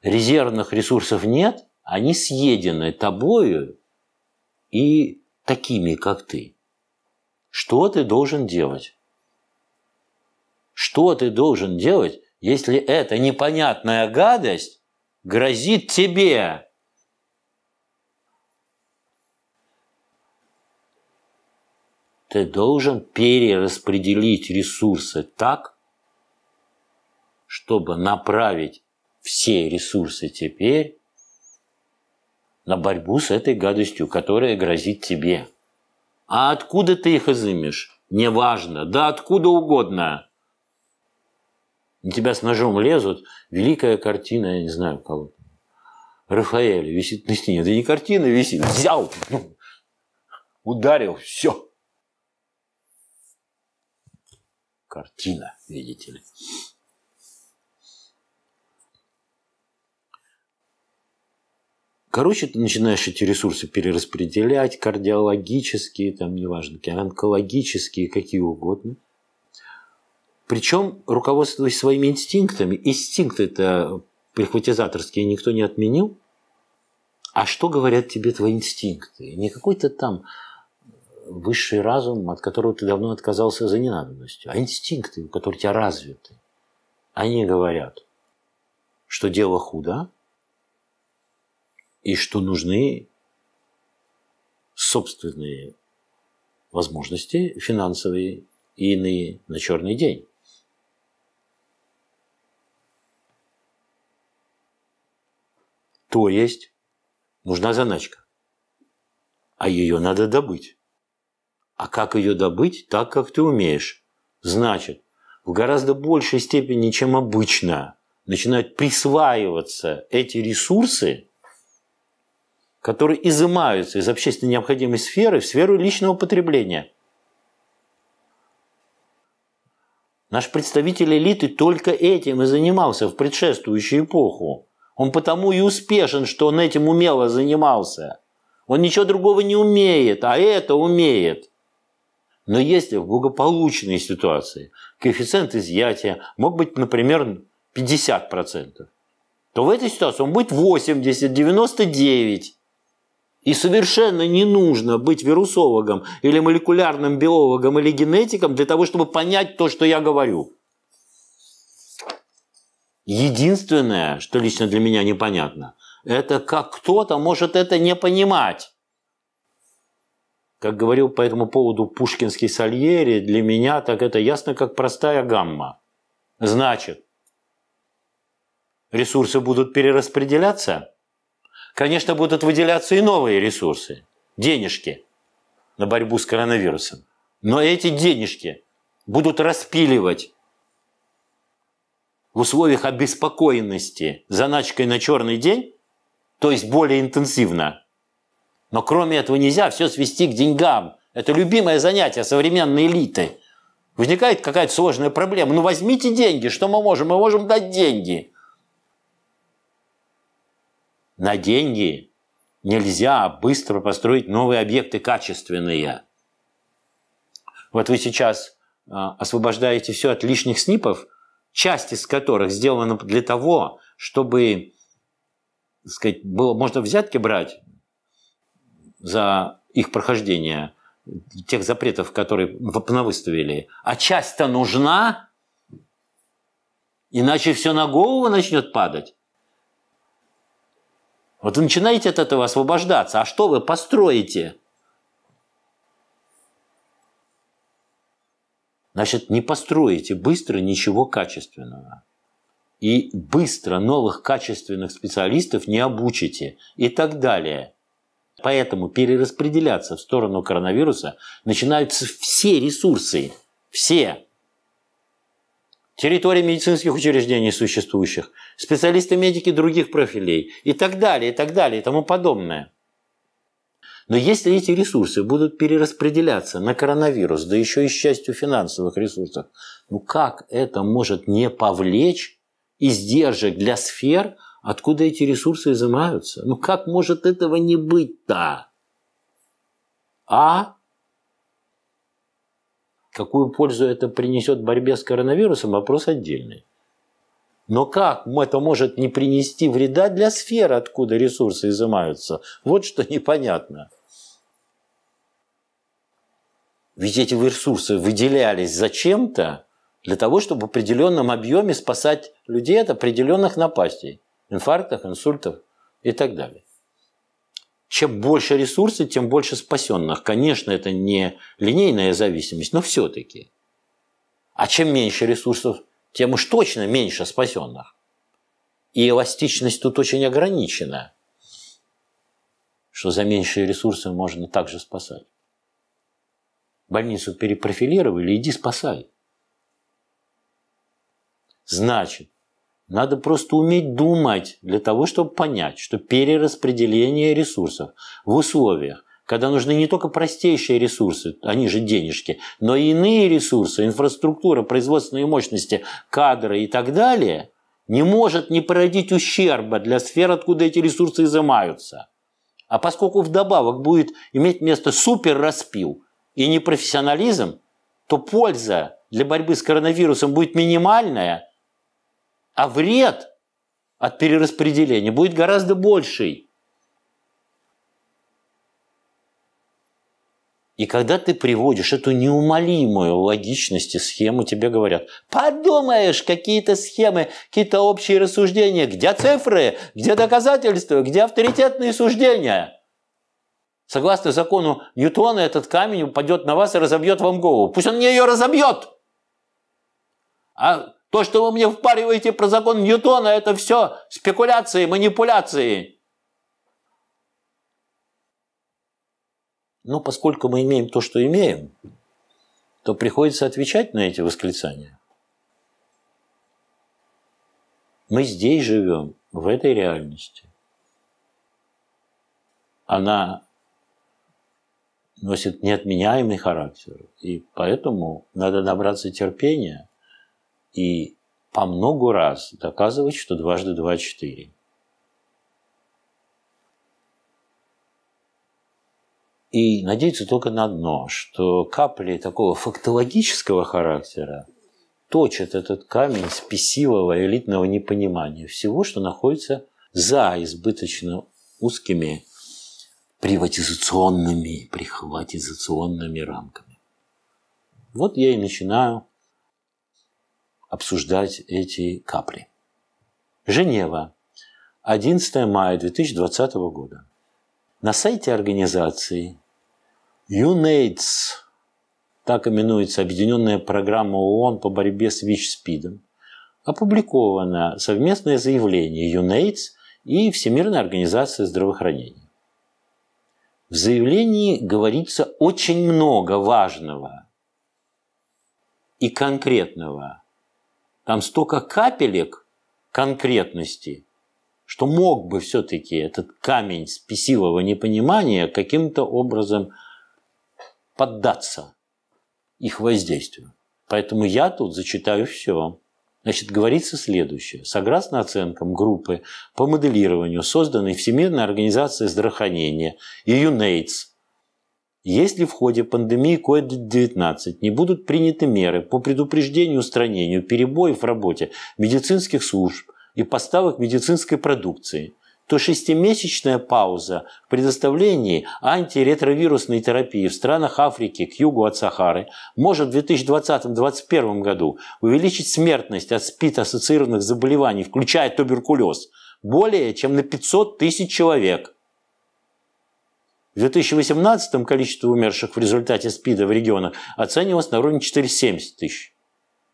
S1: Резервных ресурсов нет, они съедены тобою и такими, как ты. Что ты должен делать? Что ты должен делать, если эта непонятная гадость грозит тебе? Ты должен перераспределить ресурсы так, чтобы направить все ресурсы теперь на борьбу с этой гадостью, которая грозит тебе. А откуда ты их изымешь? Неважно. Да откуда угодно. На тебя с ножом лезут. Великая картина, я не знаю кого. Рафаэль висит на стене. Это не картина висит. Взял. Ударил. Все. Картина, видите ли. Короче, ты начинаешь эти ресурсы перераспределять, кардиологические, там, неважно, онкологические, какие угодно. Причем, руководствуясь своими инстинктами, Инстинкт это прихватизаторский, никто не отменил, а что говорят тебе твои инстинкты? Не какой-то там высший разум, от которого ты давно отказался за ненадобностью, а инстинкты, которые у тебя развиты. Они говорят, что дело худо, и что нужны собственные возможности финансовые и иные на черный день. То есть нужна заначка, а ее надо добыть. А как ее добыть? Так, как ты умеешь. Значит, в гораздо большей степени, чем обычно, начинают присваиваться эти ресурсы – которые изымаются из общественно необходимой сферы в сферу личного потребления. Наш представитель элиты только этим и занимался в предшествующую эпоху. Он потому и успешен, что он этим умело занимался. Он ничего другого не умеет, а это умеет. Но если в благополучной ситуации коэффициент изъятия мог быть, например, 50%, то в этой ситуации он будет 80, 99. И совершенно не нужно быть вирусологом или молекулярным биологом или генетиком для того, чтобы понять то, что я говорю. Единственное, что лично для меня непонятно, это как кто-то может это не понимать. Как говорил по этому поводу пушкинский Сальери, для меня так это ясно, как простая гамма. Значит, ресурсы будут перераспределяться – конечно, будут выделяться и новые ресурсы, денежки на борьбу с коронавирусом. Но эти денежки будут распиливать в условиях обеспокоенности заначкой на черный день, то есть более интенсивно. Но кроме этого нельзя все свести к деньгам. Это любимое занятие современной элиты. Возникает какая-то сложная проблема. Ну возьмите деньги, что мы можем? Мы можем дать деньги на деньги нельзя быстро построить новые объекты качественные. Вот вы сейчас а, освобождаете все от лишних снипов, часть из которых сделана для того, чтобы так сказать, было, можно взятки брать за их прохождение тех запретов, которые выставили. А часть-то нужна, иначе все на голову начнет падать. Вот вы начинаете от этого освобождаться. А что вы построите? Значит, не построите быстро ничего качественного. И быстро новых качественных специалистов не обучите и так далее. Поэтому перераспределяться в сторону коронавируса начинаются все ресурсы. Все территории медицинских учреждений существующих, специалисты-медики других профилей и так далее, и так далее, и тому подобное. Но если эти ресурсы будут перераспределяться на коронавирус, да еще и с частью финансовых ресурсов, ну как это может не повлечь издержек для сфер, откуда эти ресурсы изымаются? Ну как может этого не быть-то? А Какую пользу это принесет борьбе с коронавирусом, вопрос отдельный. Но как это может не принести вреда для сферы, откуда ресурсы изымаются? Вот что [laughs] непонятно. Ведь эти ресурсы выделялись зачем-то для того, чтобы в определенном объеме спасать людей от определенных напастей, инфарктов, инсультов и так далее чем больше ресурсов, тем больше спасенных. Конечно, это не линейная зависимость, но все-таки. А чем меньше ресурсов, тем уж точно меньше спасенных. И эластичность тут очень ограничена, что за меньшие ресурсы можно также спасать. Больницу перепрофилировали, иди спасай. Значит, надо просто уметь думать для того, чтобы понять, что перераспределение ресурсов в условиях, когда нужны не только простейшие ресурсы, они же денежки, но и иные ресурсы, инфраструктура, производственные мощности, кадры и так далее, не может не породить ущерба для сфер, откуда эти ресурсы изымаются. А поскольку вдобавок будет иметь место суперраспил и непрофессионализм, то польза для борьбы с коронавирусом будет минимальная – а вред от перераспределения будет гораздо больший. И когда ты приводишь эту неумолимую логичность и схему, тебе говорят, подумаешь, какие-то схемы, какие-то общие рассуждения, где цифры, где доказательства, где авторитетные суждения. Согласно закону Ньютона, этот камень упадет на вас и разобьет вам голову. Пусть он не ее разобьет. А то, что вы мне впариваете про закон Ньютона, это все спекуляции, манипуляции. Но ну, поскольку мы имеем то, что имеем, то приходится отвечать на эти восклицания. Мы здесь живем, в этой реальности. Она носит неотменяемый характер, и поэтому надо набраться терпения – и по многу раз доказывать, что дважды два – четыре. И надеяться только на одно, что капли такого фактологического характера точат этот камень спесивого элитного непонимания всего, что находится за избыточно узкими приватизационными, прихватизационными рамками. Вот я и начинаю обсуждать эти капли. Женева. 11 мая 2020 года. На сайте организации UNAIDS, так именуется Объединенная программа ООН по борьбе с ВИЧ-СПИДом, опубликовано совместное заявление UNAIDS и Всемирной организации здравоохранения. В заявлении говорится очень много важного и конкретного – там столько капелек конкретности, что мог бы все-таки этот камень спесивого непонимания каким-то образом поддаться их воздействию. Поэтому я тут зачитаю все. Значит, говорится следующее. Согласно оценкам группы по моделированию, созданной Всемирной организацией здравоохранения и UNAIDS – если в ходе пандемии COVID-19 не будут приняты меры по предупреждению устранению перебоев в работе медицинских служб и поставок медицинской продукции, то шестимесячная пауза в предоставлении антиретровирусной терапии в странах Африки к югу от Сахары может в 2020-2021 году увеличить смертность от СПИД-ассоциированных заболеваний, включая туберкулез, более чем на 500 тысяч человек – в 2018 количество умерших в результате СПИДа в регионах оценивалось на уровне 470 тысяч,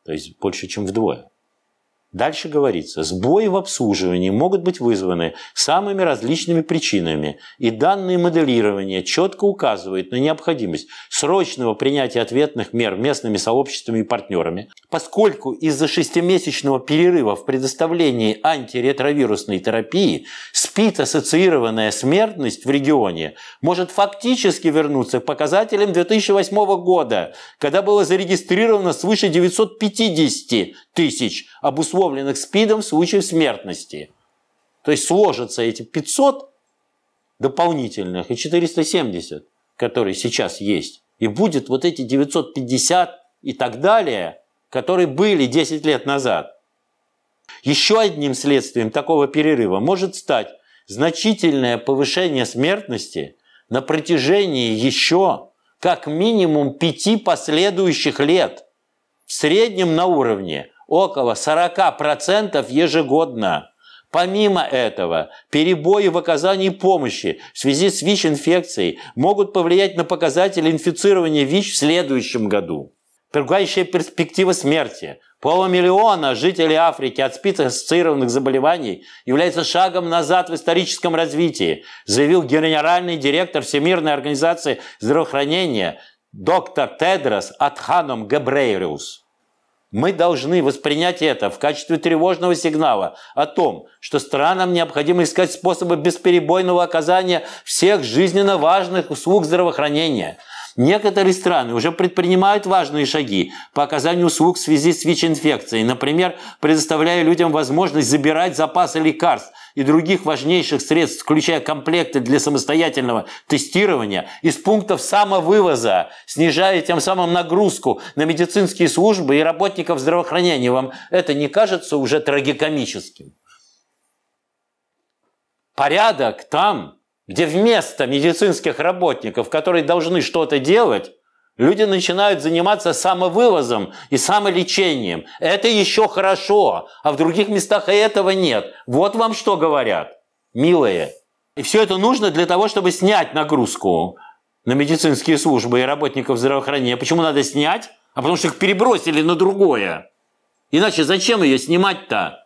S1: то есть больше, чем вдвое. Дальше говорится, сбои в обслуживании могут быть вызваны самыми различными причинами, и данные моделирования четко указывают на необходимость срочного принятия ответных мер местными сообществами и партнерами, поскольку из-за шестимесячного перерыва в предоставлении антиретровирусной терапии СПИД-ассоциированная смертность в регионе может фактически вернуться к показателям 2008 года, когда было зарегистрировано свыше 950 тысяч, обусловленных СПИДом в случае смертности. То есть сложатся эти 500 дополнительных и 470, которые сейчас есть. И будет вот эти 950 и так далее, которые были 10 лет назад. Еще одним следствием такого перерыва может стать значительное повышение смертности на протяжении еще как минимум пяти последующих лет, в среднем на уровне около 40% ежегодно. Помимо этого, перебои в оказании помощи в связи с ВИЧ-инфекцией могут повлиять на показатели инфицирования ВИЧ в следующем году. Пугающая перспектива смерти. Полумиллиона жителей Африки от специфицированных заболеваний является шагом назад в историческом развитии, заявил генеральный директор Всемирной организации здравоохранения доктор Тедрос Атханом Габрейриус. Мы должны воспринять это в качестве тревожного сигнала о том, что странам необходимо искать способы бесперебойного оказания всех жизненно важных услуг здравоохранения. Некоторые страны уже предпринимают важные шаги по оказанию услуг в связи с ВИЧ-инфекцией, например, предоставляя людям возможность забирать запасы лекарств – и других важнейших средств, включая комплекты для самостоятельного тестирования, из пунктов самовывоза, снижая тем самым нагрузку на медицинские службы и работников здравоохранения. Вам это не кажется уже трагикомическим? Порядок там, где вместо медицинских работников, которые должны что-то делать, Люди начинают заниматься самовывозом и самолечением. Это еще хорошо, а в других местах и этого нет. Вот вам что говорят, милые. И все это нужно для того, чтобы снять нагрузку на медицинские службы и работников здравоохранения. Почему надо снять? А потому что их перебросили на другое. Иначе зачем ее снимать-то?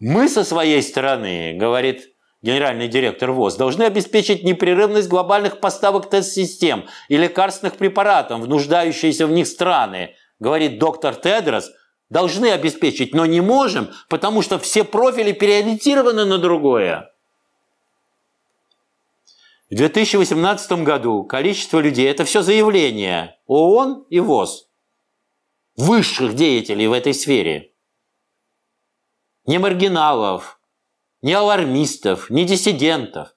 S1: Мы со своей стороны, говорит генеральный директор ВОЗ, должны обеспечить непрерывность глобальных поставок тест-систем и лекарственных препаратов в нуждающиеся в них страны, говорит доктор Тедрос, должны обеспечить, но не можем, потому что все профили переориентированы на другое. В 2018 году количество людей, это все заявление ООН и ВОЗ, высших деятелей в этой сфере, не маргиналов, ни алармистов, ни диссидентов.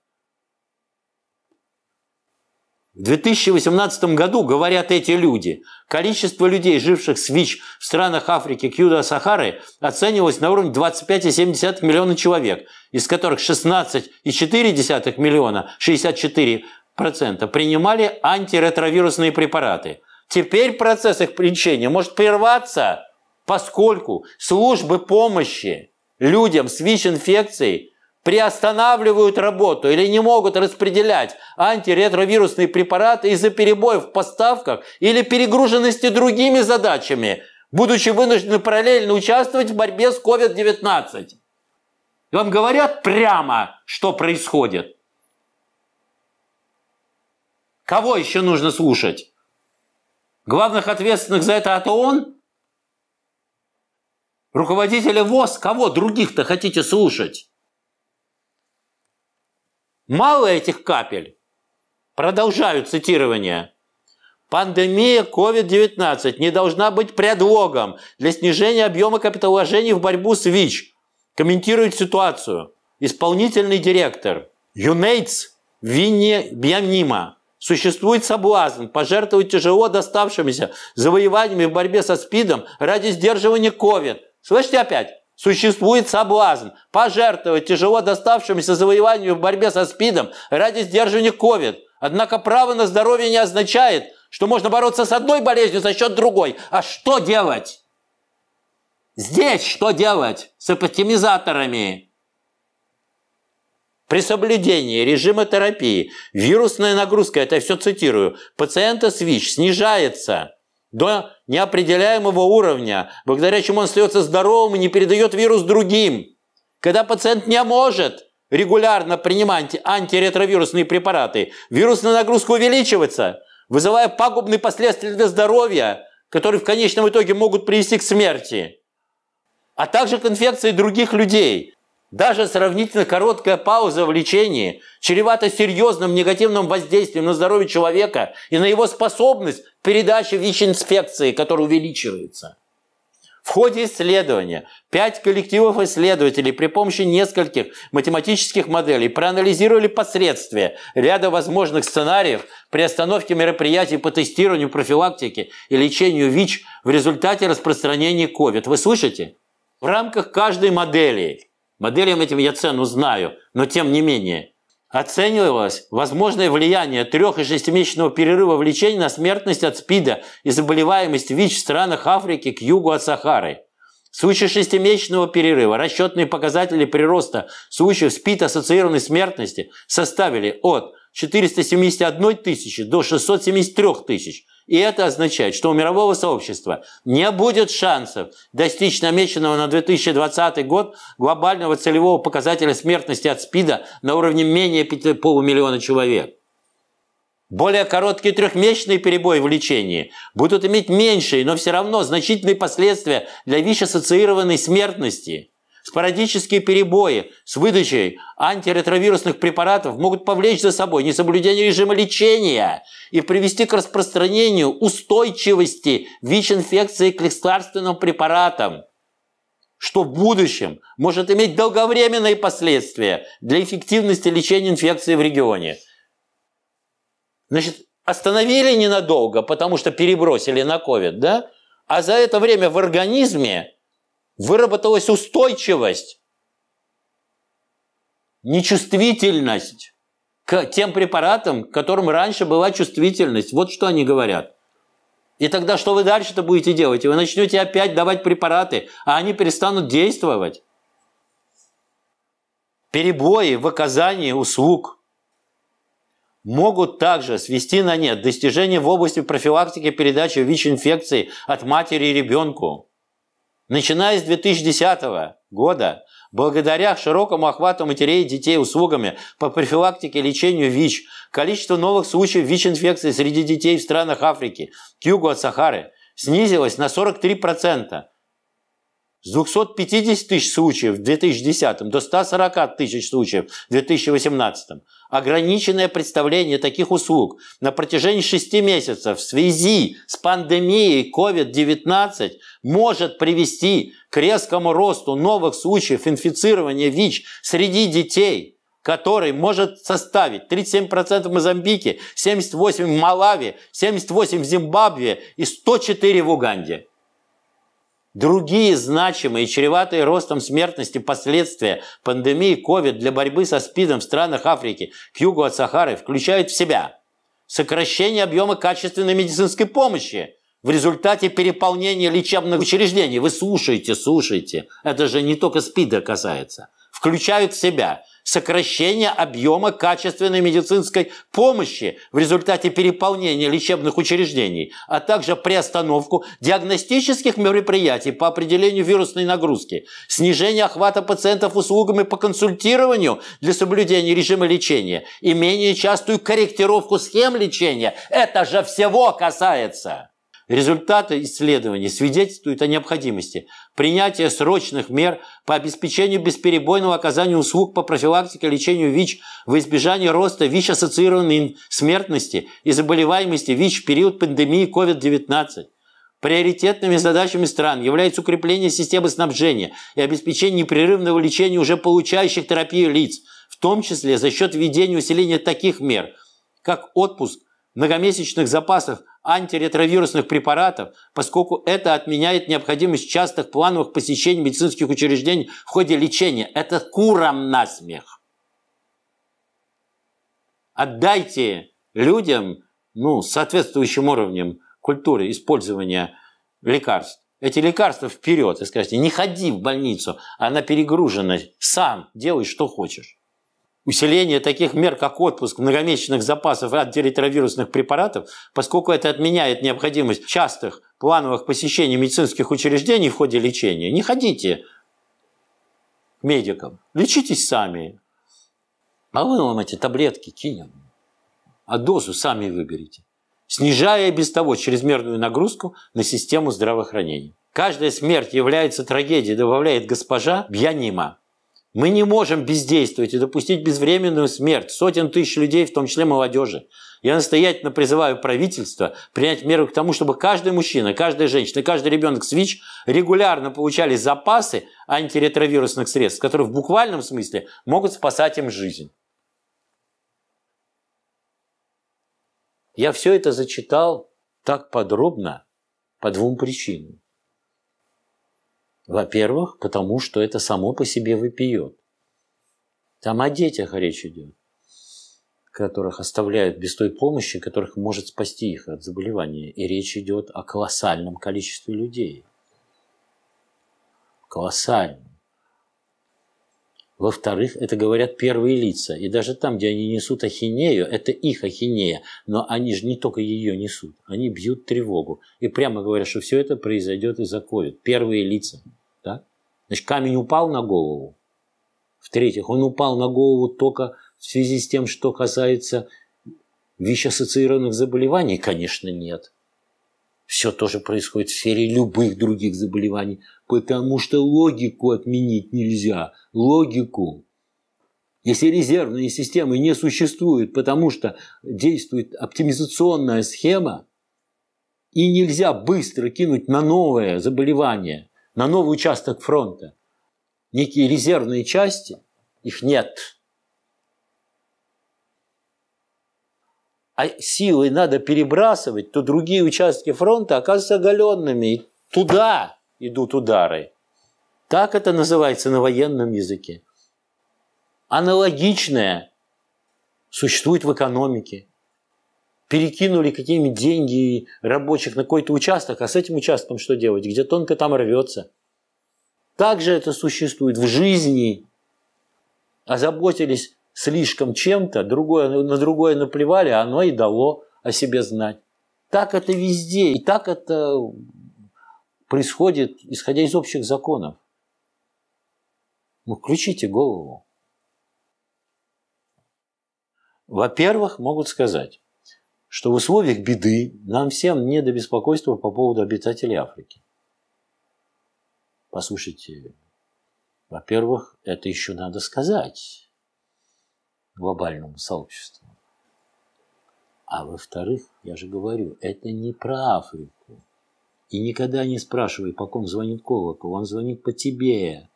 S1: В 2018 году, говорят эти люди, количество людей, живших с ВИЧ в странах Африки к Сахары, оценивалось на уровне 25,7 миллиона человек, из которых 16,4 миллиона, 64%, принимали антиретровирусные препараты. Теперь процесс их лечения может прерваться, поскольку службы помощи людям с ВИЧ-инфекцией приостанавливают работу или не могут распределять антиретровирусные препараты из-за перебоев в поставках или перегруженности другими задачами, будучи вынуждены параллельно участвовать в борьбе с COVID-19. Вам говорят прямо, что происходит. Кого еще нужно слушать? Главных ответственных за это от он Руководителя ВОЗ, кого других-то хотите слушать? Мало этих капель. Продолжаю цитирование. Пандемия COVID-19 не должна быть предлогом для снижения объема капиталовложений в борьбу с ВИЧ, комментирует ситуацию исполнительный директор Юнейтс Винни Бьямнима. Существует соблазн пожертвовать тяжело доставшимися завоеваниями в борьбе со СПИДом ради сдерживания COVID, Слышите опять? Существует соблазн пожертвовать тяжело доставшимся завоеванию в борьбе со СПИДом ради сдерживания COVID. Однако право на здоровье не означает, что можно бороться с одной болезнью за счет другой. А что делать? Здесь что делать с оптимизаторами? При соблюдении режима терапии вирусная нагрузка, это я все цитирую, пациента с ВИЧ снижается до неопределяемого уровня, благодаря чему он остается здоровым и не передает вирус другим. Когда пациент не может регулярно принимать антиретровирусные препараты, вирусная нагрузка увеличивается, вызывая пагубные последствия для здоровья, которые в конечном итоге могут привести к смерти, а также к инфекции других людей. Даже сравнительно короткая пауза в лечении чревата серьезным негативным воздействием на здоровье человека и на его способность передача ВИЧ-инспекции, которая увеличивается. В ходе исследования пять коллективов исследователей при помощи нескольких математических моделей проанализировали последствия ряда возможных сценариев при остановке мероприятий по тестированию, профилактике и лечению ВИЧ в результате распространения COVID. Вы слышите? В рамках каждой модели, моделям этим я цену знаю, но тем не менее – оценивалось возможное влияние трех- и шестимесячного перерыва в лечении на смертность от СПИДа и заболеваемость ВИЧ в странах Африки к югу от Сахары. В случае шестимесячного перерыва расчетные показатели прироста случаев СПИД-ассоциированной смертности составили от 471 тысячи до 673 тысяч – и это означает, что у мирового сообщества не будет шансов достичь намеченного на 2020 год глобального целевого показателя смертности от СПИДа на уровне менее 5, полумиллиона человек. Более короткие трехмесячные перебои в лечении будут иметь меньшие, но все равно значительные последствия для ВИЧ-ассоциированной смертности – Спорадические перебои с выдачей антиретровирусных препаратов могут повлечь за собой несоблюдение режима лечения и привести к распространению устойчивости ВИЧ-инфекции к лекарственным препаратам что в будущем может иметь долговременные последствия для эффективности лечения инфекции в регионе. Значит, остановили ненадолго, потому что перебросили на COVID, да? А за это время в организме Выработалась устойчивость, нечувствительность к тем препаратам, к которым раньше была чувствительность. Вот что они говорят. И тогда что вы дальше-то будете делать? Вы начнете опять давать препараты, а они перестанут действовать. Перебои в оказании услуг могут также свести на нет достижения в области профилактики передачи ВИЧ-инфекции от матери и ребенку. Начиная с 2010 года, благодаря широкому охвату матерей и детей услугами по профилактике и лечению ВИЧ, количество новых случаев ВИЧ-инфекции среди детей в странах Африки к югу от Сахары снизилось на 43%, с 250 тысяч случаев в 2010 до 140 тысяч случаев в 2018. Ограниченное представление таких услуг на протяжении 6 месяцев в связи с пандемией COVID-19 может привести к резкому росту новых случаев инфицирования ВИЧ среди детей – который может составить 37% в Мозамбике, 78% в Малави, 78% в Зимбабве и 104% в Уганде. Другие значимые и чреватые ростом смертности последствия пандемии COVID для борьбы со СПИДом в странах Африки к югу от Сахары включают в себя сокращение объема качественной медицинской помощи в результате переполнения лечебных учреждений. Вы слушайте, слушайте. Это же не только СПИДа касается. Включают в себя – сокращение объема качественной медицинской помощи в результате переполнения лечебных учреждений, а также приостановку диагностических мероприятий по определению вирусной нагрузки, снижение охвата пациентов услугами по консультированию для соблюдения режима лечения и менее частую корректировку схем лечения. Это же всего касается. Результаты исследований свидетельствуют о необходимости принятия срочных мер по обеспечению бесперебойного оказания услуг по профилактике и лечению ВИЧ в избежании роста ВИЧ-ассоциированной смертности и заболеваемости ВИЧ в период пандемии COVID-19. Приоритетными задачами стран является укрепление системы снабжения и обеспечение непрерывного лечения уже получающих терапию лиц, в том числе за счет введения усиления таких мер, как отпуск многомесячных запасов антиретровирусных препаратов, поскольку это отменяет необходимость частых плановых посещений медицинских учреждений в ходе лечения. Это куром на смех. Отдайте людям ну, соответствующим уровнем культуры использования лекарств. Эти лекарства вперед и скажете, не ходи в больницу, она перегружена, сам делай, что хочешь усиление таких мер, как отпуск многомесячных запасов антиретровирусных препаратов, поскольку это отменяет необходимость частых плановых посещений медицинских учреждений в ходе лечения. Не ходите к медикам, лечитесь сами. А мы вам эти таблетки кинем, а дозу сами выберите, снижая без того чрезмерную нагрузку на систему здравоохранения. Каждая смерть является трагедией, добавляет госпожа Бьянима. Мы не можем бездействовать и допустить безвременную смерть сотен тысяч людей, в том числе молодежи. Я настоятельно призываю правительство принять меры к тому, чтобы каждый мужчина, каждая женщина, каждый ребенок с ВИЧ регулярно получали запасы антиретровирусных средств, которые в буквальном смысле могут спасать им жизнь. Я все это зачитал так подробно по двум причинам. Во-первых, потому что это само по себе выпьет. Там о детях речь идет, которых оставляют без той помощи, которых может спасти их от заболевания. И речь идет о колоссальном количестве людей. Колоссальном. Во-вторых, это говорят первые лица. И даже там, где они несут ахинею, это их ахинея. Но они же не только ее несут. Они бьют тревогу. И прямо говорят, что все это произойдет из-за ковид. Первые лица. Да? Значит, камень упал на голову. В-третьих, он упал на голову только в связи с тем, что касается ВИЧ-ассоциированных заболеваний. Конечно, нет. Все тоже происходит в сфере любых других заболеваний потому что логику отменить нельзя. Логику. Если резервные системы не существуют, потому что действует оптимизационная схема, и нельзя быстро кинуть на новое заболевание, на новый участок фронта, некие резервные части, их нет. А силы надо перебрасывать, то другие участки фронта оказываются оголенными. туда идут удары. Так это называется на военном языке. Аналогичное существует в экономике. Перекинули какие-нибудь деньги рабочих на какой-то участок, а с этим участком что делать? Где тонко там рвется. Также это существует в жизни. Озаботились слишком чем-то, другое, на другое наплевали, а оно и дало о себе знать. Так это везде, и так это происходит, исходя из общих законов. Ну, включите голову. Во-первых, могут сказать, что в условиях беды нам всем не до беспокойства по поводу обитателей Африки. Послушайте, во-первых, это еще надо сказать глобальному сообществу. А во-вторых, я же говорю, это не про Африку. И никогда не спрашивай, по ком звонит колокол. Он звонит по тебе.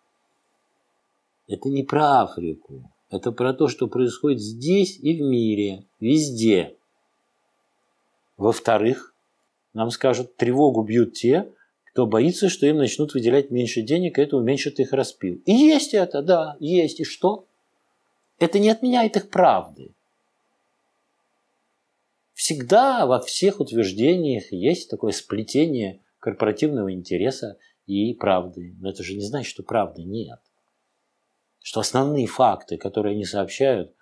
S1: Это не про Африку. Это про то, что происходит здесь и в мире. Везде. Во-вторых, нам скажут, тревогу бьют те, кто боится, что им начнут выделять меньше денег, и это уменьшит их распил. И есть это, да, есть. И что? Это не отменяет их правды всегда во всех утверждениях есть такое сплетение корпоративного интереса и правды. Но это же не значит, что правды нет. Что основные факты, которые они сообщают,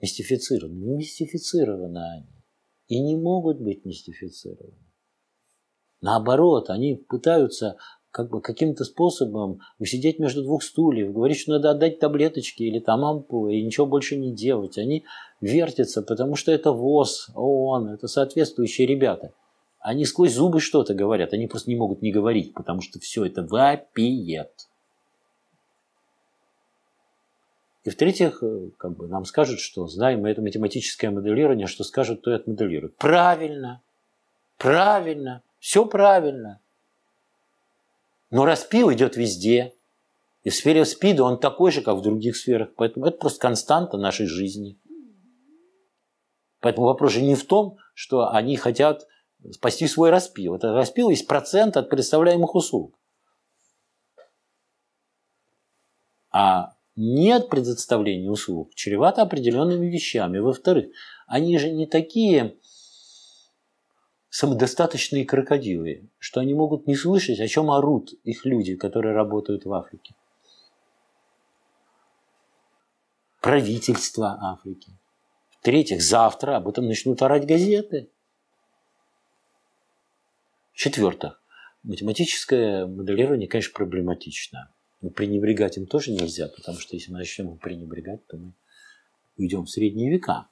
S1: мистифицированы. Не мистифицированы они. И не могут быть мистифицированы. Наоборот, они пытаются как бы каким-то способом усидеть между двух стульев, говорить, что надо отдать таблеточки или там ампулы, и ничего больше не делать. Они вертятся, потому что это ВОЗ, ООН, это соответствующие ребята. Они сквозь зубы что-то говорят, они просто не могут не говорить, потому что все это вопиет. И в-третьих, э, как бы нам скажут, что знаем мы это математическое моделирование, что скажут, то и отмоделируют. Правильно, правильно, все правильно. Но распил идет везде. И в сфере СПИДа он такой же, как в других сферах. Поэтому это просто константа нашей жизни. Поэтому вопрос же не в том, что они хотят спасти свой распил. Это распил есть процент от представляемых услуг. А нет предоставления услуг чревато определенными вещами. Во-вторых, они же не такие самодостаточные крокодилы, что они могут не слышать, о чем орут их люди, которые работают в Африке. Правительство Африки. В-третьих, завтра об этом начнут орать газеты. В-четвертых, математическое моделирование, конечно, проблематично. Но пренебрегать им тоже нельзя, потому что если мы начнем пренебрегать, то мы уйдем в средние века –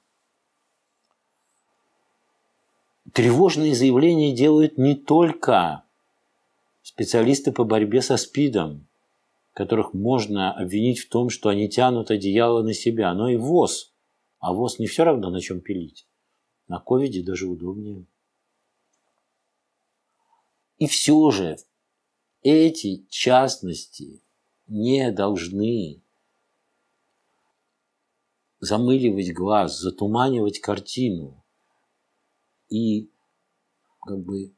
S1: Тревожные заявления делают не только специалисты по борьбе со СПИДом, которых можно обвинить в том, что они тянут одеяло на себя, но и ВОЗ. А ВОЗ не все равно, на чем пилить. На ковиде даже удобнее. И все же эти частности не должны замыливать глаз, затуманивать картину и как бы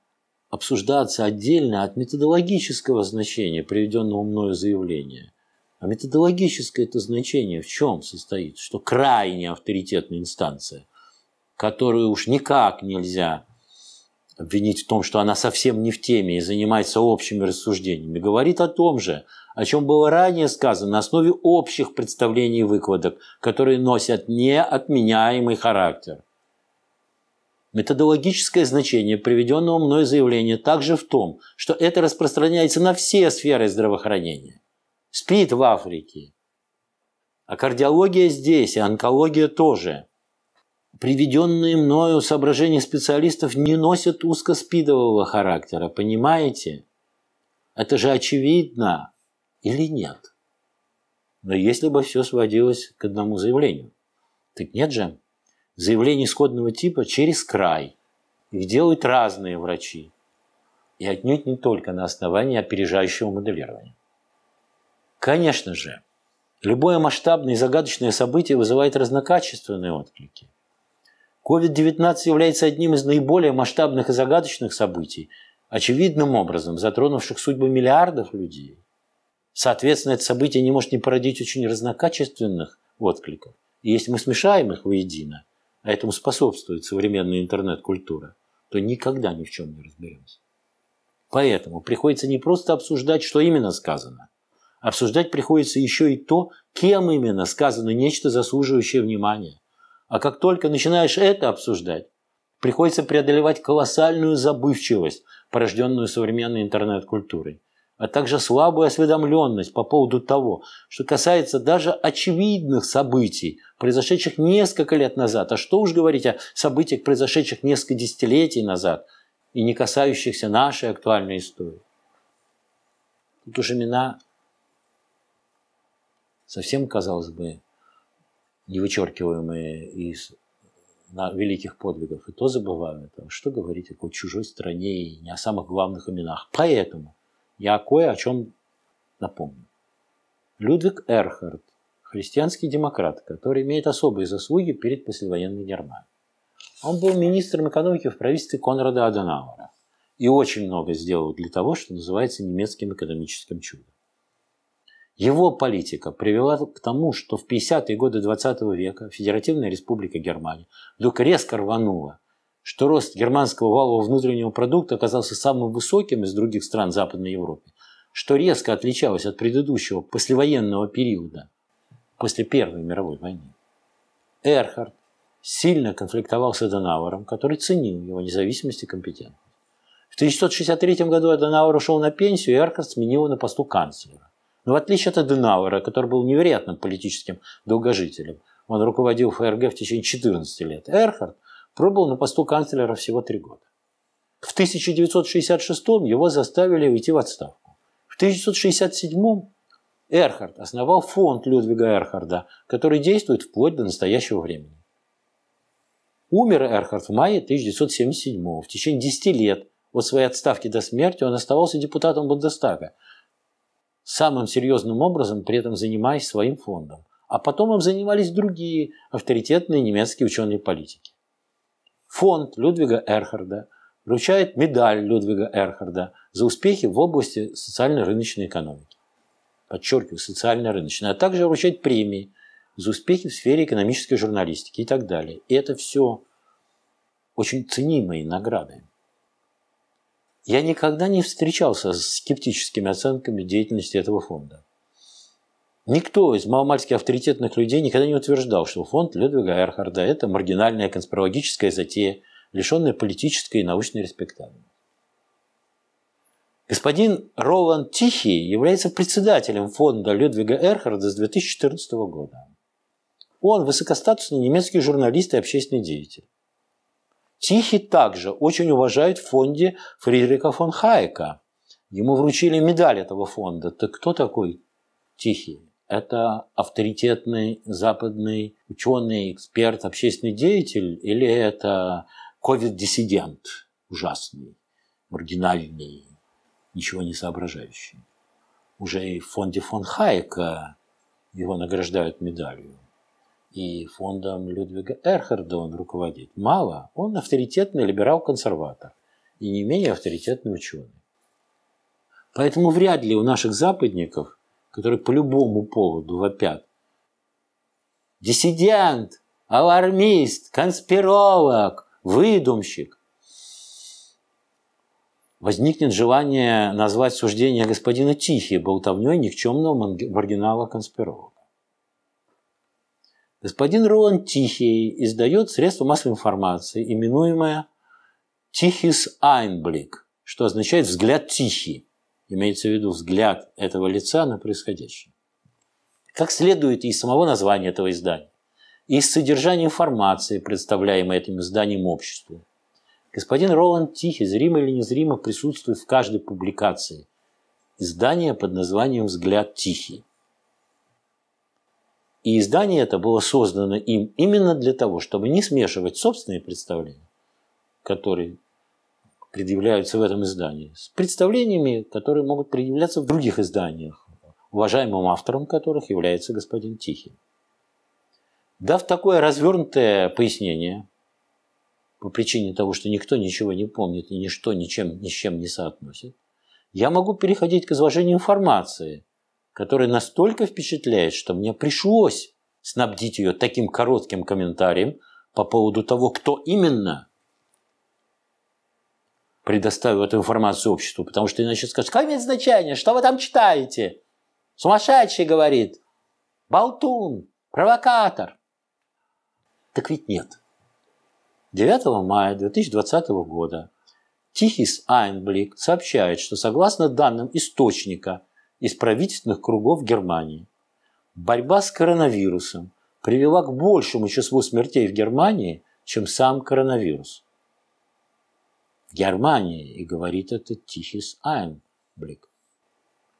S1: обсуждаться отдельно от методологического значения приведенного мною заявления. А методологическое это значение в чем состоит? Что крайне авторитетная инстанция, которую уж никак нельзя обвинить в том, что она совсем не в теме и занимается общими рассуждениями, говорит о том же, о чем было ранее сказано на основе общих представлений и выкладок, которые носят неотменяемый характер. Методологическое значение приведенного мной заявления также в том, что это распространяется на все сферы здравоохранения. СПИД в Африке. А кардиология здесь, и онкология тоже. Приведенные мною соображения специалистов не носят узкоспидового характера, понимаете? Это же очевидно или нет? Но если бы все сводилось к одному заявлению. Так нет же. Заявления исходного типа через край. Их делают разные врачи. И отнюдь не только на основании опережающего моделирования. Конечно же, любое масштабное и загадочное событие вызывает разнокачественные отклики. COVID-19 является одним из наиболее масштабных и загадочных событий, очевидным образом затронувших судьбы миллиардов людей. Соответственно, это событие не может не породить очень разнокачественных откликов. И если мы смешаем их воедино, а этому способствует современная интернет-культура, то никогда ни в чем не разберемся. Поэтому приходится не просто обсуждать, что именно сказано, обсуждать приходится еще и то, кем именно сказано нечто заслуживающее внимания. А как только начинаешь это обсуждать, приходится преодолевать колоссальную забывчивость, порожденную современной интернет-культурой а также слабую осведомленность по поводу того, что касается даже очевидных событий, произошедших несколько лет назад, а что уж говорить о событиях, произошедших несколько десятилетий назад и не касающихся нашей актуальной истории. Тут уж имена совсем, казалось бы, не вычеркиваемые из на великих подвигов, и то забывают. А что говорить о чужой стране и не о самых главных именах? Поэтому я кое о чем напомню. Людвиг Эрхард, христианский демократ, который имеет особые заслуги перед послевоенной Германией. Он был министром экономики в правительстве Конрада Аденауэра и очень много сделал для того, что называется немецким экономическим чудом. Его политика привела к тому, что в 50-е годы 20 века Федеративная Республика Германия вдруг резко рванула что рост германского валового внутреннего продукта оказался самым высоким из других стран Западной Европы, что резко отличалось от предыдущего послевоенного периода, после Первой мировой войны. Эрхард сильно конфликтовал с Эденауэром, который ценил его независимость и компетентность. В 1963 году Эденауэр ушел на пенсию, и Эрхард сменил его на посту канцлера. Но в отличие от Эденауэра, который был невероятным политическим долгожителем, он руководил ФРГ в течение 14 лет, Эрхард – Пробыл на посту канцлера всего три года. В 1966 его заставили уйти в отставку. В 1967 Эрхард основал фонд Людвига Эрхарда, который действует вплоть до настоящего времени. Умер Эрхард в мае 1977 В течение 10 лет от своей отставки до смерти он оставался депутатом Бундестага, самым серьезным образом при этом занимаясь своим фондом. А потом им занимались другие авторитетные немецкие ученые-политики фонд Людвига Эрхарда вручает медаль Людвига Эрхарда за успехи в области социально-рыночной экономики. Подчеркиваю, социально-рыночной. А также вручает премии за успехи в сфере экономической журналистики и так далее. И это все очень ценимые награды. Я никогда не встречался с скептическими оценками деятельности этого фонда. Никто из маломальски авторитетных людей никогда не утверждал, что фонд Людвига Эрхарда – это маргинальная конспирологическая затея, лишенная политической и научной респектабельности. Господин Роланд Тихий является председателем фонда Людвига Эрхарда с 2014 года. Он высокостатусный немецкий журналист и общественный деятель. Тихий также очень уважает в фонде Фридриха фон Хайека. Ему вручили медаль этого фонда. Так кто такой Тихий? это авторитетный западный ученый, эксперт, общественный деятель, или это ковид-диссидент ужасный, маргинальный, ничего не соображающий. Уже и в фонде фон Хайка его награждают медалью. И фондом Людвига Эрхарда он руководит. Мало, он авторитетный либерал-консерватор и не менее авторитетный ученый. Поэтому вряд ли у наших западников – которые по любому поводу вопят. Диссидент, алармист, конспиролог, выдумщик. Возникнет желание назвать суждение господина Тихи болтовней никчемного маргинала-конспиролога. Господин Роланд Тихий издает средство массовой информации, именуемое «Тихис Айнблик», что означает «взгляд тихий» имеется в виду взгляд этого лица на происходящее. Как следует из самого названия этого издания, и из содержания информации, представляемой этим изданием обществу. Господин Роланд Тихий, зримо или незримо, присутствует в каждой публикации издания под названием «Взгляд Тихий». И издание это было создано им именно для того, чтобы не смешивать собственные представления, которые предъявляются в этом издании, с представлениями, которые могут предъявляться в других изданиях, уважаемым автором которых является господин Тихий. Дав такое развернутое пояснение, по причине того, что никто ничего не помнит и ничто ничем, ни с чем не соотносит, я могу переходить к изложению информации, которая настолько впечатляет, что мне пришлось снабдить ее таким коротким комментарием по поводу того, кто именно – предоставив эту информацию обществу, потому что иначе скажут, какое имеет значение, что вы там читаете? Сумасшедший говорит, болтун, провокатор. Так ведь нет. 9 мая 2020 года Тихис Айнблик сообщает, что согласно данным источника из правительственных кругов Германии, борьба с коронавирусом привела к большему числу смертей в Германии, чем сам коронавирус. Германии, и говорит это Тихис Айнблик.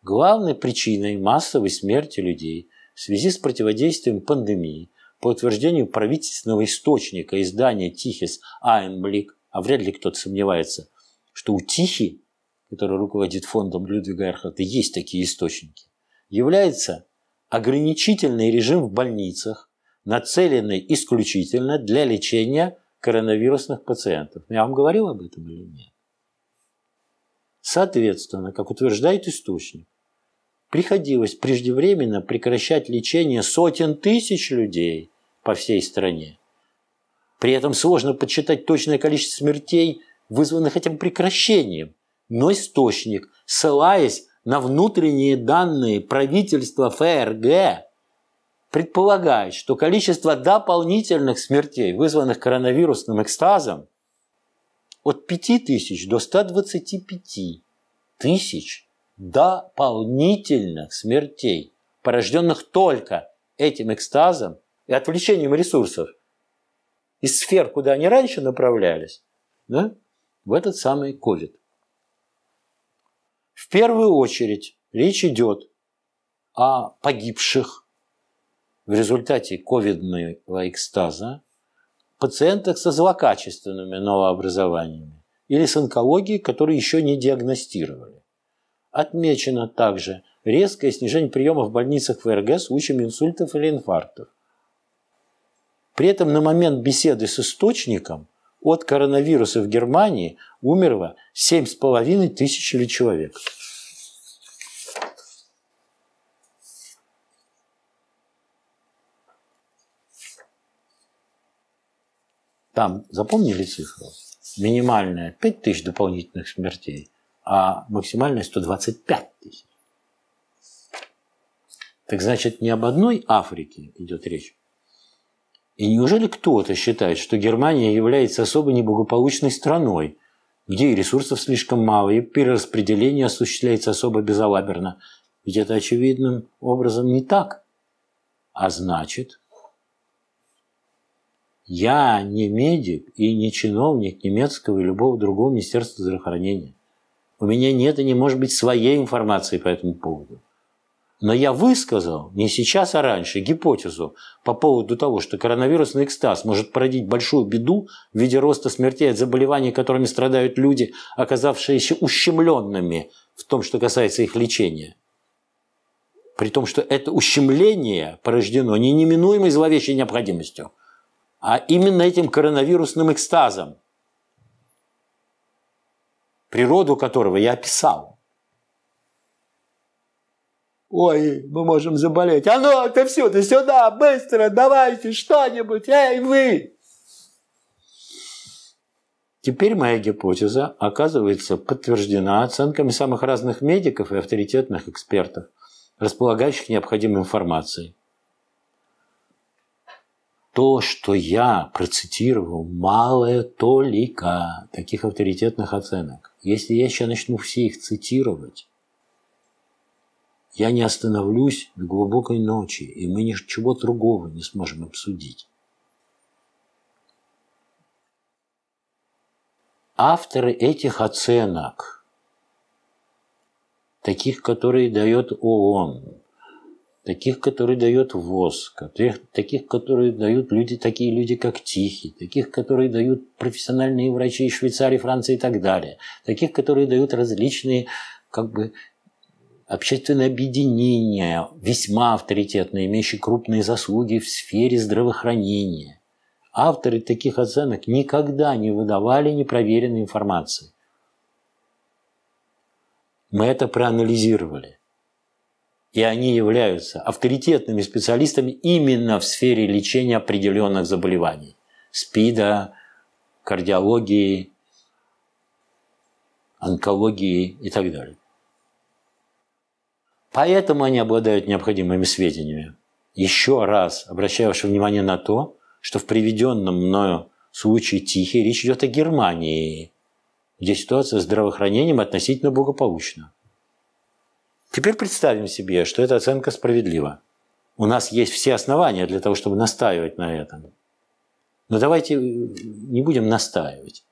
S1: Главной причиной массовой смерти людей в связи с противодействием пандемии, по утверждению правительственного источника издания Тихис Айнблик, а вряд ли кто-то сомневается, что у Тихи, который руководит фондом Людвига Эрхарта, есть такие источники, является ограничительный режим в больницах, нацеленный исключительно для лечения коронавирусных пациентов. Я вам говорил об этом или нет? Соответственно, как утверждает источник, приходилось преждевременно прекращать лечение сотен тысяч людей по всей стране. При этом сложно подсчитать точное количество смертей, вызванных этим прекращением. Но источник, ссылаясь на внутренние данные правительства ФРГ, предполагает, что количество дополнительных смертей, вызванных коронавирусным экстазом, от 5 тысяч до 125 тысяч дополнительных смертей, порожденных только этим экстазом и отвлечением ресурсов из сфер, куда они раньше направлялись, да, в этот самый COVID. В первую очередь речь идет о погибших в результате ковидного экстаза пациенток со злокачественными новообразованиями или с онкологией, которые еще не диагностировали. Отмечено также резкое снижение приема в больницах ФРГ с случаем инсультов или инфарктов. При этом на момент беседы с источником от коронавируса в Германии умерло 7,5 тысяч человек. Там запомнили цифру? Минимальная 5 тысяч дополнительных смертей, а максимальная 125 тысяч. Так значит, не об одной Африке идет речь. И неужели кто-то считает, что Германия является особо неблагополучной страной, где и ресурсов слишком мало, и перераспределение осуществляется особо безалаберно? Ведь это очевидным образом не так. А значит, я не медик и не чиновник немецкого и любого другого Министерства здравоохранения. У меня нет и не может быть своей информации по этому поводу. Но я высказал, не сейчас, а раньше, гипотезу по поводу того, что коронавирусный экстаз может породить большую беду в виде роста смертей от заболеваний, которыми страдают люди, оказавшиеся ущемленными в том, что касается их лечения. При том, что это ущемление порождено не неминуемой зловещей необходимостью – а именно этим коронавирусным экстазом, природу которого я описал. Ой, мы можем заболеть. А ну, ты всюду, сюда, быстро, давайте что-нибудь, эй, вы! Теперь моя гипотеза оказывается подтверждена оценками самых разных медиков и авторитетных экспертов, располагающих необходимой информацией то, что я процитировал, малая толика таких авторитетных оценок. Если я сейчас начну все их цитировать, я не остановлюсь до глубокой ночи, и мы ничего другого не сможем обсудить. Авторы этих оценок, таких, которые дает ООН, таких, которые дает ВОЗ, таких, которые дают люди, такие люди, как Тихий, таких, которые дают профессиональные врачи из Швейцарии, Франции и так далее, таких, которые дают различные как бы, общественные объединения, весьма авторитетные, имеющие крупные заслуги в сфере здравоохранения. Авторы таких оценок никогда не выдавали непроверенной информации. Мы это проанализировали – и они являются авторитетными специалистами именно в сфере лечения определенных заболеваний. СПИДа, кардиологии, онкологии и так далее. Поэтому они обладают необходимыми сведениями. Еще раз обращаю ваше внимание на то, что в приведенном мною случае Тихий речь идет о Германии, где ситуация с здравоохранением относительно благополучна. Теперь представим себе, что эта оценка справедлива. У нас есть все основания для того, чтобы настаивать на этом. Но давайте э, не будем настаивать,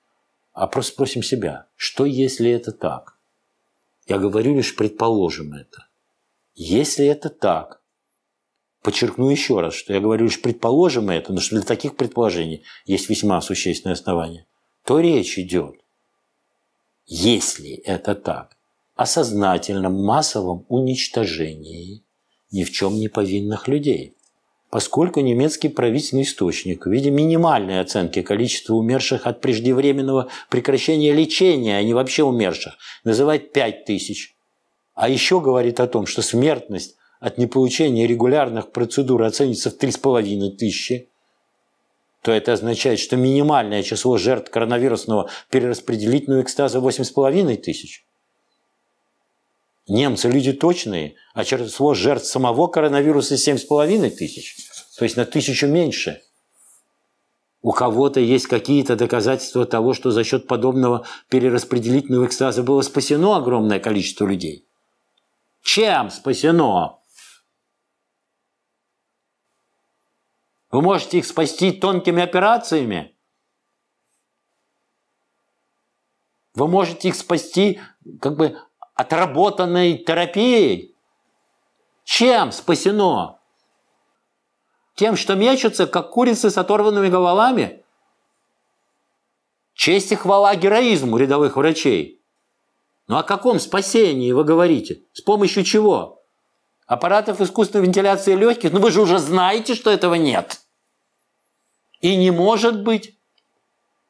S1: а просто спросим себя, что если это так? Я говорю лишь предположим это. Если это так, подчеркну еще раз, что я говорю лишь предположим это, но что для таких предположений есть весьма существенное основание, то речь идет, если это так о сознательном массовом уничтожении ни в чем не повинных людей. Поскольку немецкий правительственный источник в виде минимальной оценки количества умерших от преждевременного прекращения лечения, а не вообще умерших, называет 5 тысяч. А еще говорит о том, что смертность от неполучения регулярных процедур оценится в 3,5 тысячи, то это означает, что минимальное число жертв коронавирусного перераспределительного экстаза 8,5 тысяч. Немцы люди точные, а число жертв самого коронавируса 7,5 тысяч, то есть на тысячу меньше. У кого-то есть какие-то доказательства того, что за счет подобного перераспределительного экстаза было спасено огромное количество людей. Чем спасено? Вы можете их спасти тонкими операциями? Вы можете их спасти как бы отработанной терапией. Чем спасено? Тем, что мечутся, как курицы с оторванными головами? Честь и хвала героизму рядовых врачей. Ну о каком спасении вы говорите? С помощью чего? Аппаратов искусственной вентиляции легких? Ну вы же уже знаете, что этого нет. И не может быть.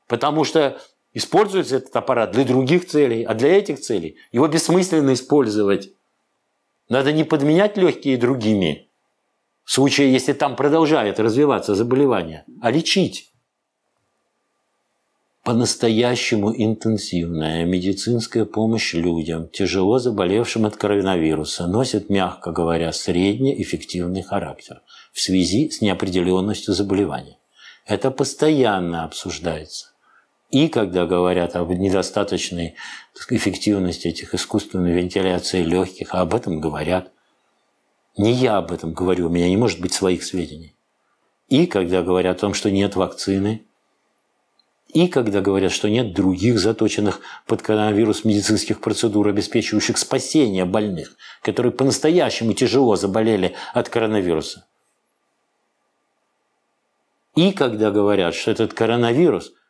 S1: Потому что Используется этот аппарат для других целей, а для этих целей его бессмысленно использовать. Надо не подменять легкие другими, в случае, если там продолжает развиваться заболевание, а лечить. По-настоящему интенсивная медицинская помощь людям, тяжело заболевшим от коронавируса, носит, мягко говоря, среднеэффективный характер в связи с неопределенностью заболевания. Это постоянно обсуждается. И когда говорят об недостаточной эффективности этих искусственной вентиляции легких, а об этом говорят. Не я об этом говорю, у меня не может быть своих сведений. И когда говорят о том, что нет вакцины, и когда говорят, что нет других заточенных под коронавирус медицинских процедур, обеспечивающих спасение больных, которые по-настоящему тяжело заболели от коронавируса. И когда говорят, что этот коронавирус –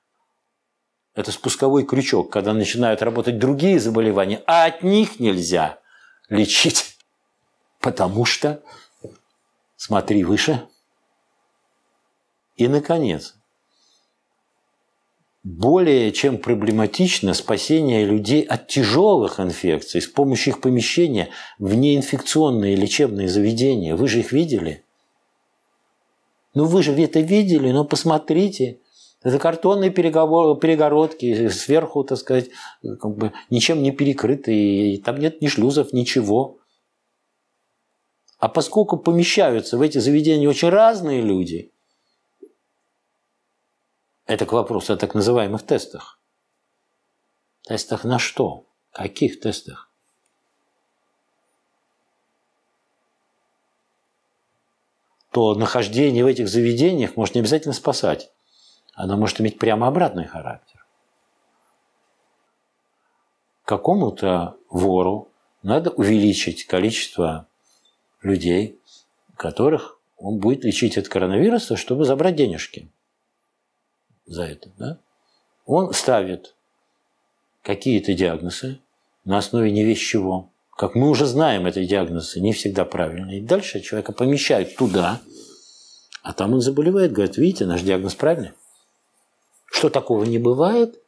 S1: это спусковой крючок, когда начинают работать другие заболевания, а от них нельзя лечить, потому что, смотри выше. И, наконец, более чем проблематично спасение людей от тяжелых инфекций с помощью их помещения в неинфекционные лечебные заведения. Вы же их видели? Ну вы же это видели, но посмотрите – это картонные перегородки, э, сверху, так сказать, как бы ничем не перекрытые, там нет ни шлюзов, ничего. А поскольку помещаются в эти заведения очень разные люди, это к вопросу о так называемых тестах. Тестах на что? Каких тестах? то нахождение в этих заведениях может не обязательно спасать она может иметь прямо обратный характер. Какому-то вору надо увеличить количество людей, которых он будет лечить от коронавируса, чтобы забрать денежки за это. Да? Он ставит какие-то диагнозы на основе не весь чего. Как мы уже знаем, эти диагнозы не всегда правильные. И дальше человека помещают туда, а там он заболевает, говорит, видите, наш диагноз правильный. Что такого не бывает?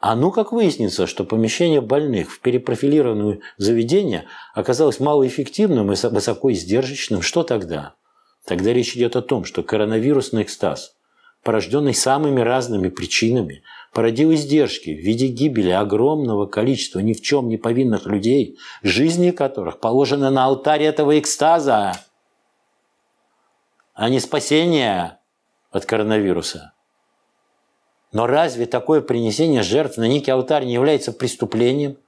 S1: А ну как выяснится, что помещение больных в перепрофилированное заведение оказалось малоэффективным и высоко издержечным, что тогда? Тогда речь идет о том, что коронавирусный экстаз, порожденный самыми разными причинами, породил издержки в виде гибели огромного количества ни в чем не повинных людей, жизни которых положены на алтарь этого экстаза а не спасение от коронавируса. Но разве такое принесение жертв на некий алтарь не является преступлением?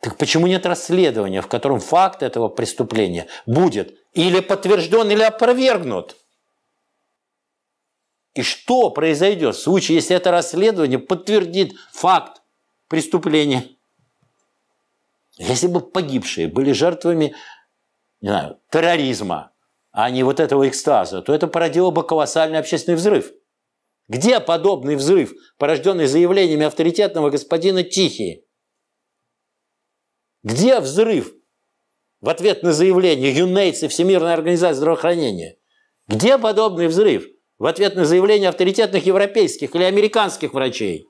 S1: Так почему нет расследования, в котором факт этого преступления будет или подтвержден, или опровергнут? И что произойдет в случае, если это расследование подтвердит факт преступления? Если бы погибшие были жертвами не знаю, терроризма, а не вот этого экстаза, то это породило бы колоссальный общественный взрыв. Где подобный взрыв, порожденный заявлениями авторитетного господина Тихи? Где взрыв в ответ на заявление ЮНЕЙЦ и Всемирной организации здравоохранения? Где подобный взрыв в ответ на заявление авторитетных европейских или американских врачей?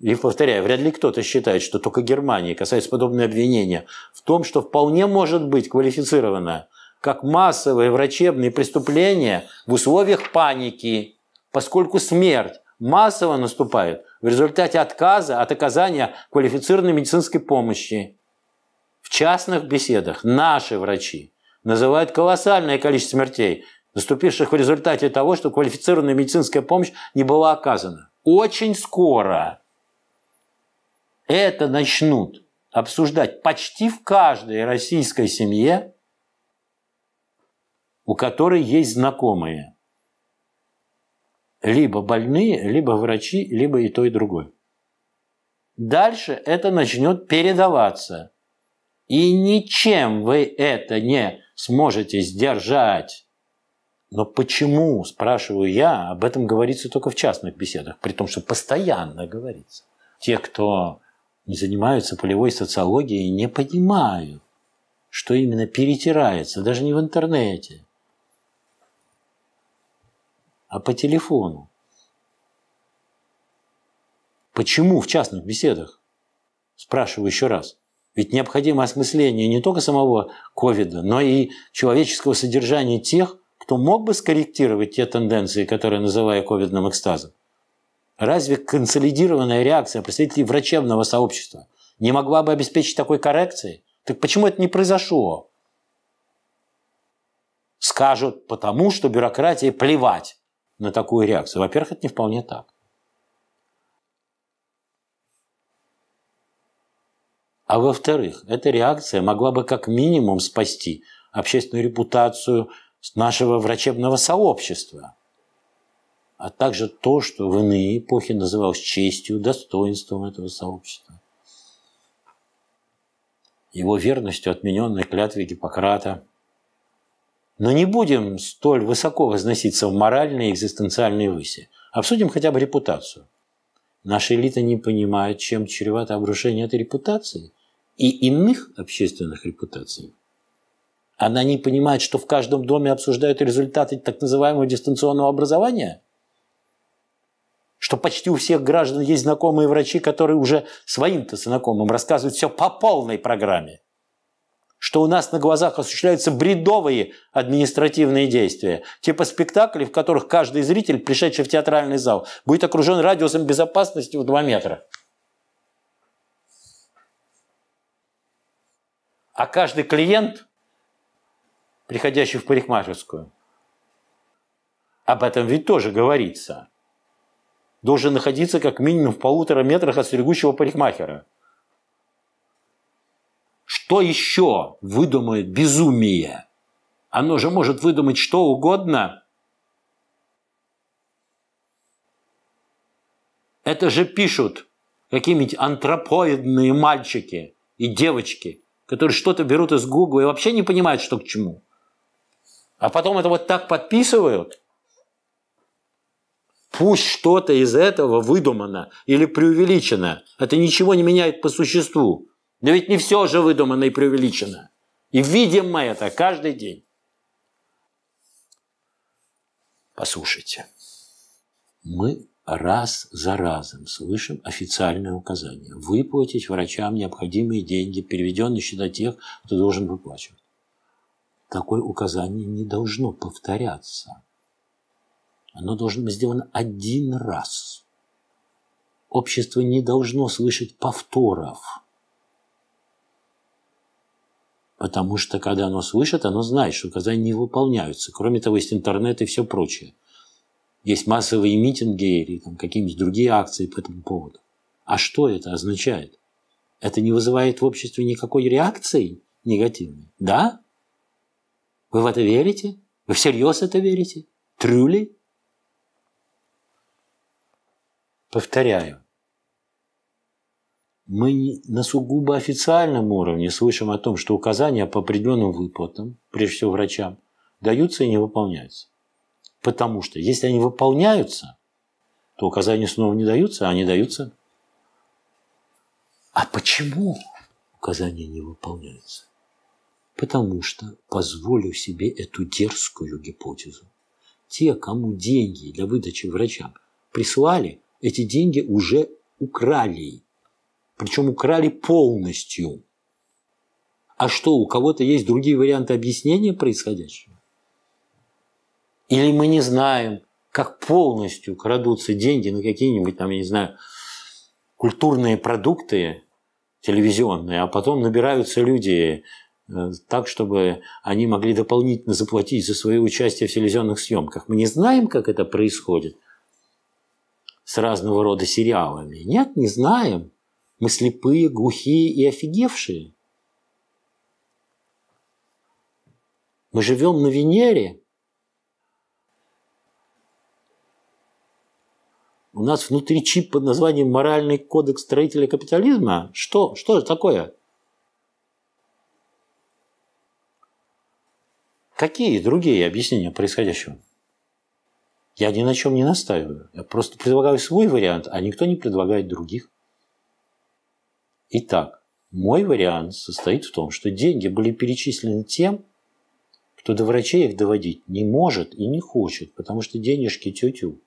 S1: И повторяю, вряд ли кто-то считает, что только Германии касается подобное обвинение в том, что вполне может быть квалифицированное как массовые врачебные преступления в условиях паники, поскольку смерть массово наступает в результате отказа от оказания квалифицированной медицинской помощи. В частных беседах наши врачи называют колоссальное количество смертей, наступивших в результате того, что квалифицированная медицинская помощь не была оказана. Очень скоро это начнут обсуждать почти в каждой российской семье у которой есть знакомые. Либо больные, либо врачи, либо и то, и другое. Дальше это начнет передаваться. И ничем вы это не сможете сдержать. Но почему, спрашиваю я, об этом говорится только в частных беседах, при том, что постоянно говорится. Те, кто не занимаются полевой социологией, не понимают, что именно перетирается, даже не в интернете а по телефону. Почему в частных беседах? Спрашиваю еще раз. Ведь необходимо осмысление не только самого ковида, но и человеческого содержания тех, кто мог бы скорректировать те тенденции, которые называю ковидным экстазом. Разве консолидированная реакция представителей врачебного сообщества не могла бы обеспечить такой коррекции? Так почему это не произошло? Скажут, потому что бюрократии плевать на такую реакцию? Во-первых, это не вполне так. А во-вторых, эта реакция могла бы как минимум спасти общественную репутацию нашего врачебного сообщества, а также то, что в иные эпохи называлось честью, достоинством этого сообщества. Его верностью отмененной клятве Гиппократа – но не будем столь высоко возноситься в моральной и экзистенциальной выси. А обсудим хотя бы репутацию. Наша элита не понимает, чем чревато обрушение этой репутации и иных общественных репутаций. Она не понимает, что в каждом доме обсуждают результаты так называемого дистанционного образования? Что почти у всех граждан есть знакомые врачи, которые уже своим-то знакомым рассказывают все по полной программе что у нас на глазах осуществляются бредовые административные действия, типа спектаклей, в которых каждый зритель, пришедший в театральный зал, будет окружен радиусом безопасности в 2 метра. А каждый клиент, приходящий в парикмахерскую, об этом ведь тоже говорится, должен находиться как минимум в полутора метрах от стригущего парикмахера – что еще выдумает безумие? Оно же может выдумать что угодно. Это же пишут какие-нибудь антропоидные мальчики и девочки, которые что-то берут из Гугла и вообще не понимают, что к чему. А потом это вот так подписывают. Пусть что-то из этого выдумано или преувеличено. Это ничего не меняет по существу. Но ведь не все же выдумано и преувеличено. И видим мы это каждый день. Послушайте, мы раз за разом слышим официальное указание выплатить врачам необходимые деньги, переведенные на счета тех, кто должен выплачивать. Такое указание не должно повторяться. Оно должно быть сделано один раз. Общество не должно слышать повторов. Потому что, когда оно слышит, оно знает, что указания не выполняются. Кроме того, есть интернет и все прочее. Есть массовые митинги или какие-нибудь другие акции по этому поводу. А что это означает? Это не вызывает в обществе никакой реакции негативной? Да? Вы в это верите? Вы всерьез это верите? Трюли? Повторяю, мы на сугубо официальном уровне слышим о том, что указания по определенным выплатам, прежде всего врачам, даются и не выполняются. Потому что если они выполняются, то указания снова не даются, а они даются. А почему указания не выполняются? Потому что позволю себе эту дерзкую гипотезу. Те, кому деньги для выдачи врачам прислали, эти деньги уже украли причем украли полностью. А что, у кого-то есть другие варианты объяснения происходящего? Или мы не знаем, как полностью крадутся деньги на какие-нибудь, там, я не знаю, культурные продукты телевизионные, а потом набираются люди э, так, чтобы они могли дополнительно заплатить за свое участие в телевизионных съемках. Мы не знаем, как это происходит с разного рода сериалами. Нет, не знаем. Мы слепые, глухие и офигевшие. Мы живем на Венере. У нас внутри чип под названием «Моральный кодекс строителя капитализма». Что, что это такое? Какие другие объяснения происходящего? Я ни на чем не настаиваю. Я просто предлагаю свой вариант, а никто не предлагает других. Итак, мой вариант состоит в том, что деньги были перечислены тем, кто до врачей их доводить не может и не хочет, потому что денежки тютю.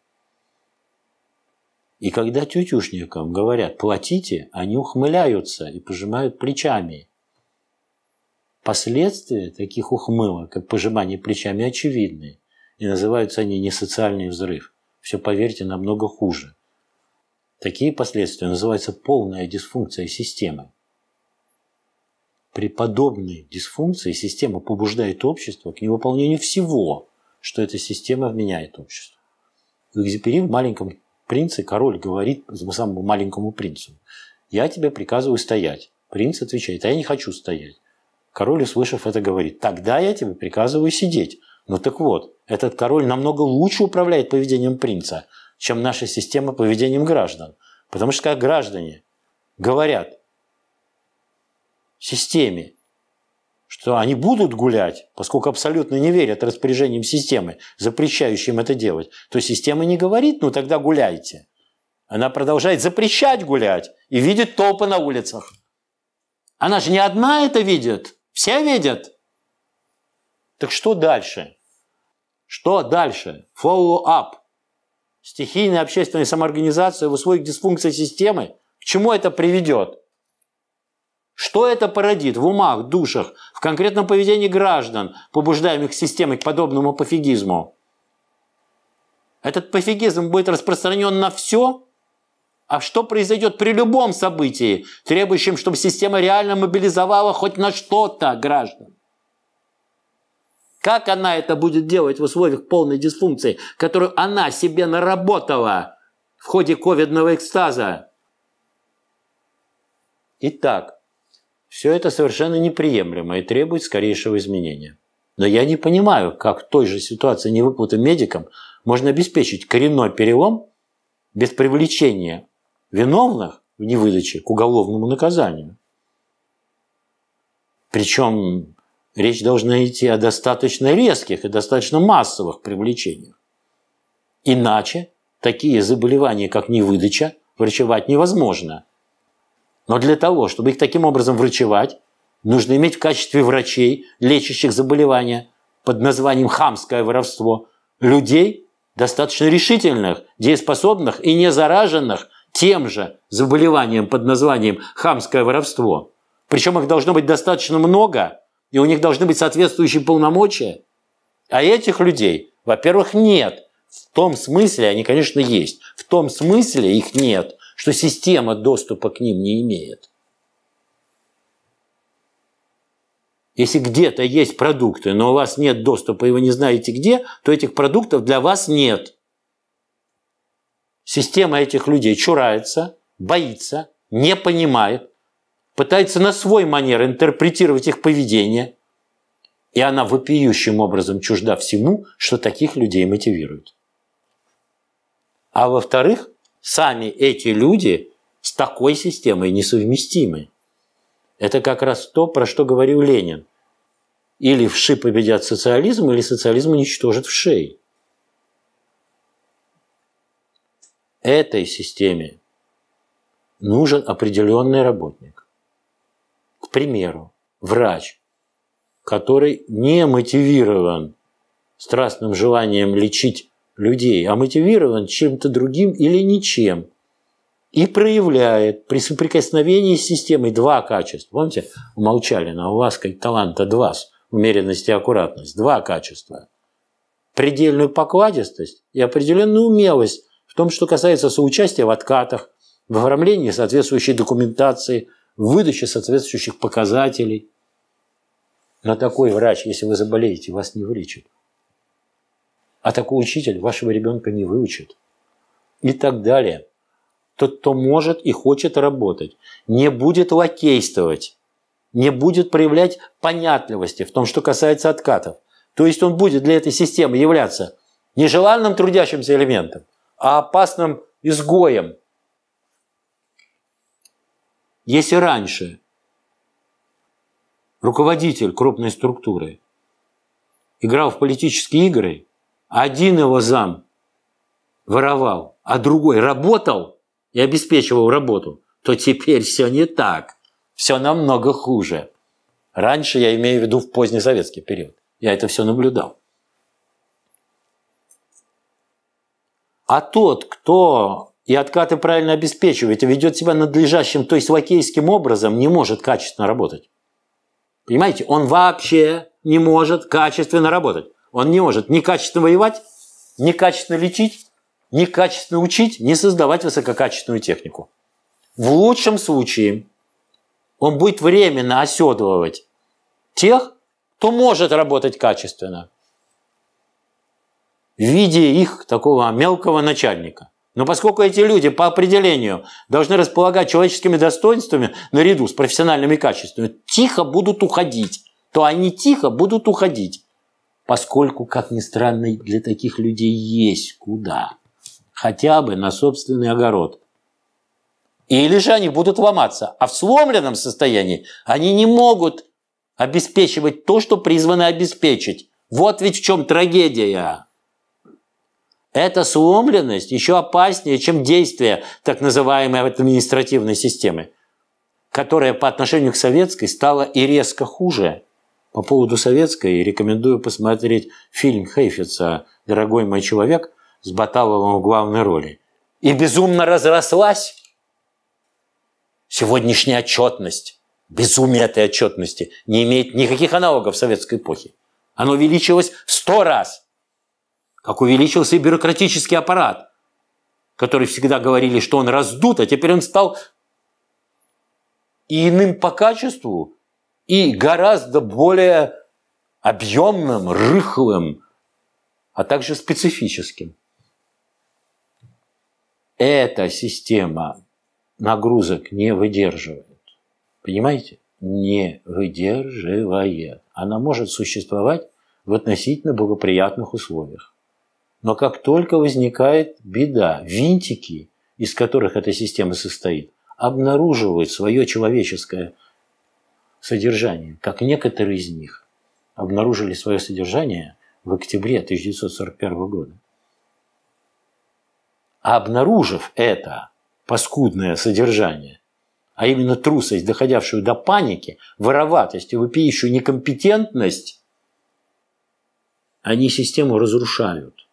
S1: И когда тютюшникам говорят «платите», они ухмыляются и пожимают плечами. Последствия таких ухмылок, как пожимание плечами, очевидны. И называются они не социальный взрыв. Все, поверьте, намного хуже. Такие последствия называются полная дисфункция системы. При подобной дисфункции система побуждает общество к невыполнению всего, что эта система вменяет обществу. В «Экзюпери» в «Маленьком принце» король говорит самому маленькому принцу, «Я тебе приказываю стоять». Принц отвечает, «А я не хочу стоять». Король, услышав это, говорит, «Тогда я тебе приказываю сидеть». Ну так вот, этот король намного лучше управляет поведением принца – чем наша система поведением граждан. Потому что как граждане говорят системе, что они будут гулять, поскольку абсолютно не верят распоряжениям системы, запрещающим это делать, то система не говорит, ну тогда гуляйте. Она продолжает запрещать гулять и видит толпы на улицах. Она же не одна это видит, все видят. Так что дальше? Что дальше? Follow-up – стихийная общественная самоорганизация в условиях дисфункции системы, к чему это приведет? Что это породит в умах, душах, в конкретном поведении граждан, побуждаемых системой к подобному пофигизму? Этот пофигизм будет распространен на все? А что произойдет при любом событии, требующем, чтобы система реально мобилизовала хоть на что-то граждан? Как она это будет делать в условиях полной дисфункции, которую она себе наработала в ходе ковидного экстаза? Итак, все это совершенно неприемлемо и требует скорейшего изменения. Но я не понимаю, как в той же ситуации невыплаты медикам можно обеспечить коренной перелом без привлечения виновных в невыдаче к уголовному наказанию. Причем Речь должна идти о достаточно резких и достаточно массовых привлечениях. Иначе такие заболевания, как невыдача, врачевать невозможно. Но для того, чтобы их таким образом врачевать, нужно иметь в качестве врачей, лечащих заболевания под названием «хамское воровство», людей, достаточно решительных, дееспособных и не зараженных тем же заболеванием под названием «хамское воровство». Причем их должно быть достаточно много – и у них должны быть соответствующие полномочия. А этих людей, во-первых, нет. В том смысле они, конечно, есть. В том смысле их нет, что система доступа к ним не имеет. Если где-то есть продукты, но у вас нет доступа, и вы не знаете где, то этих продуктов для вас нет. Система этих людей чурается, боится, не понимает, пытается на свой манер интерпретировать их поведение, и она вопиющим образом чужда всему, что таких людей мотивирует. А во-вторых, сами эти люди с такой системой несовместимы. Это как раз то, про что говорил Ленин. Или вши победят социализм, или социализм уничтожит вшей. Этой системе нужен определенный работник. К примеру, врач, который не мотивирован страстным желанием лечить людей, а мотивирован чем-то другим или ничем. И проявляет при соприкосновении с системой два качества. Помните, умолчали на у вас как таланта два, умеренность и аккуратность. Два качества. Предельную покладистость и определенную умелость в том, что касается соучастия в откатах, в оформлении соответствующей документации, выдача соответствующих показателей. Но такой врач, если вы заболеете, вас не вылечит. А такой учитель вашего ребенка не выучит. И так далее. Тот, кто может и хочет работать, не будет лакействовать, не будет проявлять понятливости в том, что касается откатов. То есть он будет для этой системы являться нежеланным трудящимся элементом, а опасным изгоем – если раньше руководитель крупной структуры играл в политические игры, один его зам воровал, а другой работал и обеспечивал работу, то теперь все не так. Все намного хуже. Раньше, я имею в виду в поздний советский период, я это все наблюдал. А тот, кто и откаты правильно обеспечивает, и ведет себя надлежащим, то есть лакейским образом, не может качественно работать. Понимаете, он вообще не может качественно работать. Он не может ни качественно воевать, ни качественно лечить, ни качественно учить, ни создавать высококачественную технику. В лучшем случае он будет временно оседлывать тех, кто может работать качественно в виде их такого мелкого начальника – но поскольку эти люди по определению должны располагать человеческими достоинствами наряду с профессиональными качествами, тихо будут уходить, то они тихо будут уходить. Поскольку, как ни странно, для таких людей есть куда. Хотя бы на собственный огород. Или же они будут ломаться. А в сломленном состоянии они не могут обеспечивать то, что призваны обеспечить. Вот ведь в чем трагедия. Эта сломленность еще опаснее, чем действие так называемой административной системы, которая по отношению к советской стала и резко хуже. По поводу советской рекомендую посмотреть фильм Хейфица «Дорогой мой человек» с Баталовым в главной роли. И безумно разрослась сегодняшняя отчетность, безумие этой отчетности не имеет никаких аналогов в советской эпохе. Оно увеличилось сто раз – как увеличился и бюрократический аппарат, который всегда говорили, что он раздут, а теперь он стал и иным по качеству, и гораздо более объемным, рыхлым, а также специфическим. Эта система нагрузок не выдерживает. Понимаете? Не выдерживает. Она может существовать в относительно благоприятных условиях. Но как только возникает беда, винтики, из которых эта система состоит, обнаруживают свое человеческое содержание, как некоторые из них обнаружили свое содержание в октябре 1941 года. А обнаружив это паскудное содержание, а именно трусость, доходявшую до паники, вороватость и вопиющую некомпетентность, они систему разрушают.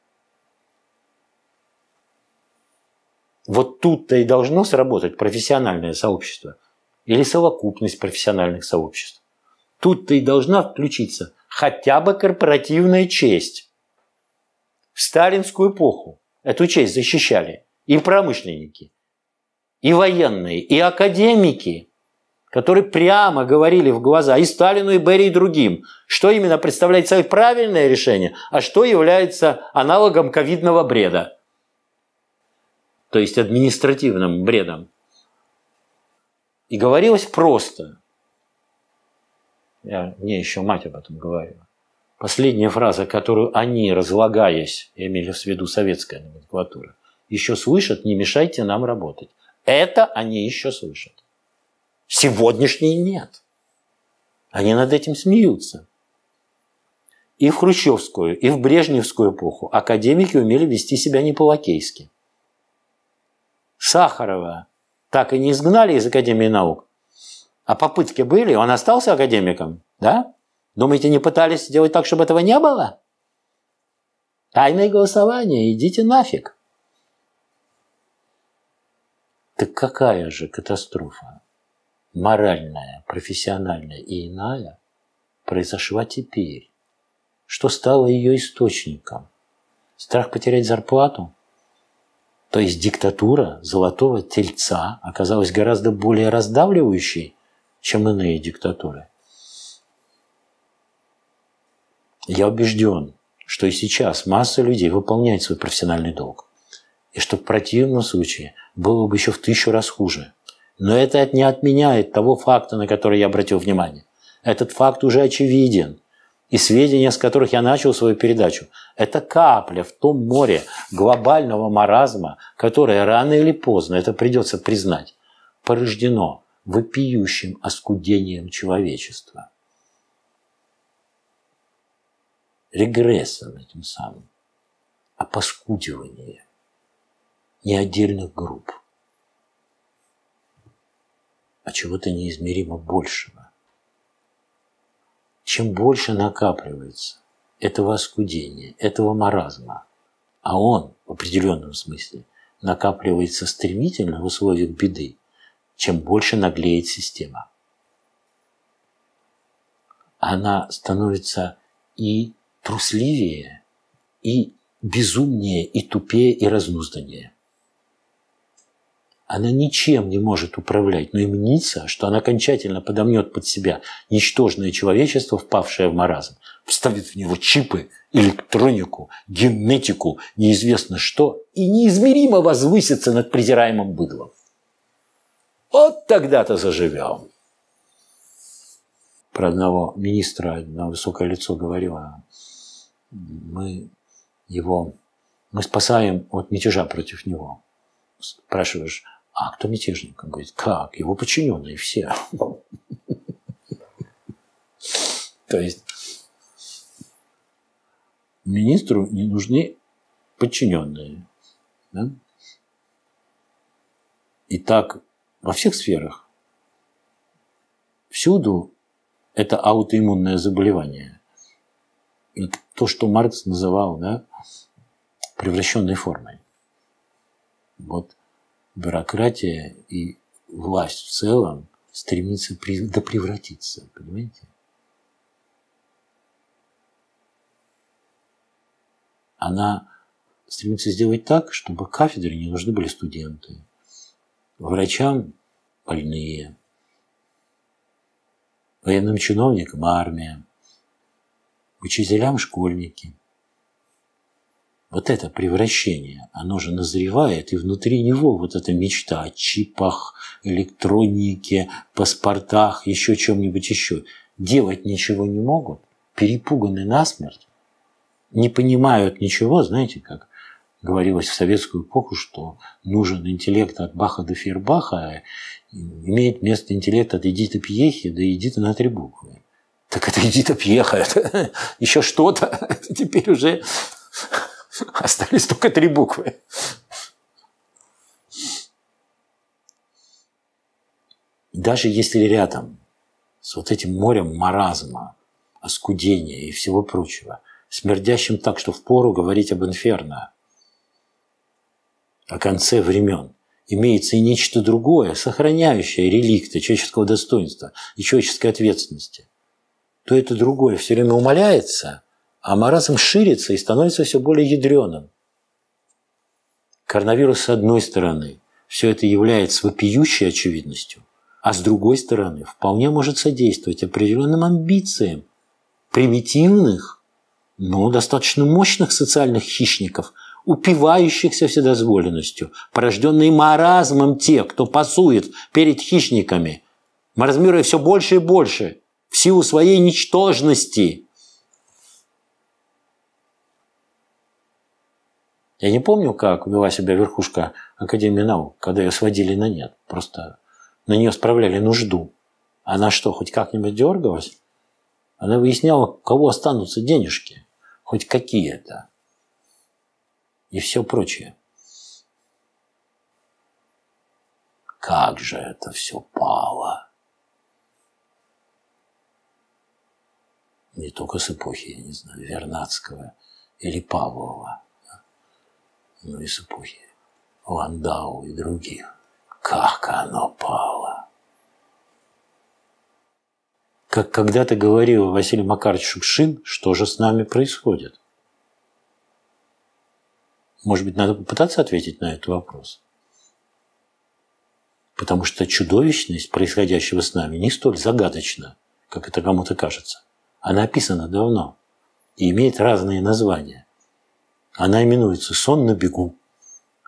S1: Вот тут-то и должно сработать профессиональное сообщество или совокупность профессиональных сообществ. Тут-то и должна включиться хотя бы корпоративная честь. В сталинскую эпоху эту честь защищали и промышленники, и военные, и академики, которые прямо говорили в глаза и Сталину, и Берри, и другим, что именно представляет собой правильное решение, а что является аналогом ковидного бреда – то есть административным бредом. И говорилось просто. Я, мне еще мать об этом говорила. Последняя фраза, которую они, разлагаясь, я имею в виду советская номенклатура, еще слышат, не мешайте нам работать. Это они еще слышат. Сегодняшние нет. Они над этим смеются. И в хрущевскую, и в брежневскую эпоху академики умели вести себя не по-лакейски. Сахарова так и не изгнали из Академии наук. А попытки были, он остался академиком, да? Думаете, не пытались сделать так, чтобы этого не было? Тайное голосование, идите нафиг. Так какая же катастрофа моральная, профессиональная и иная произошла теперь? Что стало ее источником? Страх потерять зарплату? То есть диктатура золотого тельца оказалась гораздо более раздавливающей, чем иные диктатуры. Я убежден, что и сейчас масса людей выполняет свой профессиональный долг. И что в противном случае было бы еще в тысячу раз хуже. Но это не отменяет того факта, на который я обратил внимание. Этот факт уже очевиден и сведения, с которых я начал свою передачу, это капля в том море глобального маразма, которое рано или поздно, это придется признать, порождено вопиющим оскудением человечества. Регрессом этим самым, опаскудиванием не отдельных групп, а чего-то неизмеримо большего чем больше накапливается этого оскудения, этого маразма, а он в определенном смысле накапливается стремительно в условиях беды, чем больше наглеет система. Она становится и трусливее, и безумнее, и тупее, и разнузданнее она ничем не может управлять, но и мнится, что она окончательно подомнет под себя ничтожное человечество, впавшее в маразм, вставит в него чипы, электронику, генетику, неизвестно что, и неизмеримо возвысится над презираемым быдлом. Вот тогда-то заживем. Про одного министра на высокое лицо говорила, мы его, мы спасаем от мятежа против него. Спрашиваешь, а кто мятежник? Он говорит, как? Его подчиненные все. То есть министру не нужны подчиненные. И так во всех сферах. Всюду это аутоиммунное заболевание. то, что Маркс называл да, превращенной формой. Вот бюрократия и власть в целом стремится при, допревратиться, понимаете? Она стремится сделать так, чтобы кафедре не нужны были студенты, врачам больные, военным чиновникам армия, учителям школьники – вот это превращение, оно же назревает, и внутри него вот эта мечта о чипах, электронике, паспортах, еще чем-нибудь еще. Делать ничего не могут, перепуганы насмерть, не понимают ничего, знаете, как говорилось в советскую эпоху, что нужен интеллект от Баха до Фейербаха, а имеет место интеллект от Эдита Пьехи до Эдита на три буквы. Так это Эдита Пьеха, это [laughs] еще что-то. [laughs] Теперь уже [laughs] Остались только три буквы. Даже если рядом с вот этим морем маразма, оскудения и всего прочего, смердящим так, что впору говорить об инферно, о конце времен, имеется и нечто другое, сохраняющее реликты человеческого достоинства и человеческой ответственности, то это другое все время умаляется – а маразм ширится и становится все более ядреным. Коронавирус, с одной стороны, все это является вопиющей очевидностью, а с другой стороны, вполне может содействовать определенным амбициям примитивных, но достаточно мощных социальных хищников, упивающихся вседозволенностью, порожденной маразмом те, кто пасует перед хищниками, маразмируя все больше и больше в силу своей ничтожности – Я не помню, как вела себя верхушка Академии наук, когда ее сводили на нет. Просто на нее справляли нужду. Она что, хоть как-нибудь дергалась? Она выясняла, у кого останутся денежки, хоть какие-то, и все прочее. Как же это все пало. Не только с эпохи, я не знаю, Вернадского или Павлова – ну и эпохи Ландау и других. Как оно пало! Как когда-то говорил Василий Макарович Шукшин, что же с нами происходит? Может быть, надо попытаться ответить на этот вопрос? Потому что чудовищность происходящего с нами не столь загадочна, как это кому-то кажется. Она описана давно и имеет разные названия. Она именуется «Сон на бегу»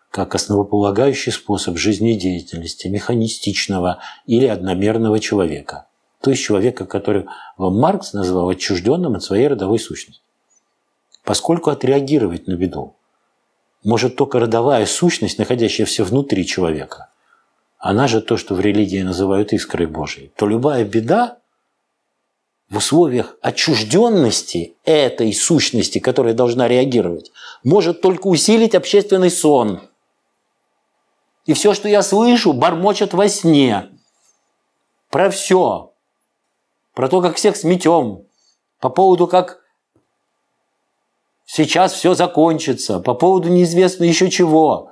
S1: как основополагающий способ жизнедеятельности механистичного или одномерного человека, то есть человека, которого Маркс назвал отчужденным от своей родовой сущности. Поскольку отреагировать на беду может только родовая сущность, находящаяся внутри человека, она же то, что в религии называют искрой Божией, то любая беда в условиях отчужденности этой сущности, которая должна реагировать, может только усилить общественный сон. И все, что я слышу, бормочет во сне. Про все. Про то, как всех сметем. По поводу, как сейчас все закончится. По поводу неизвестно еще чего.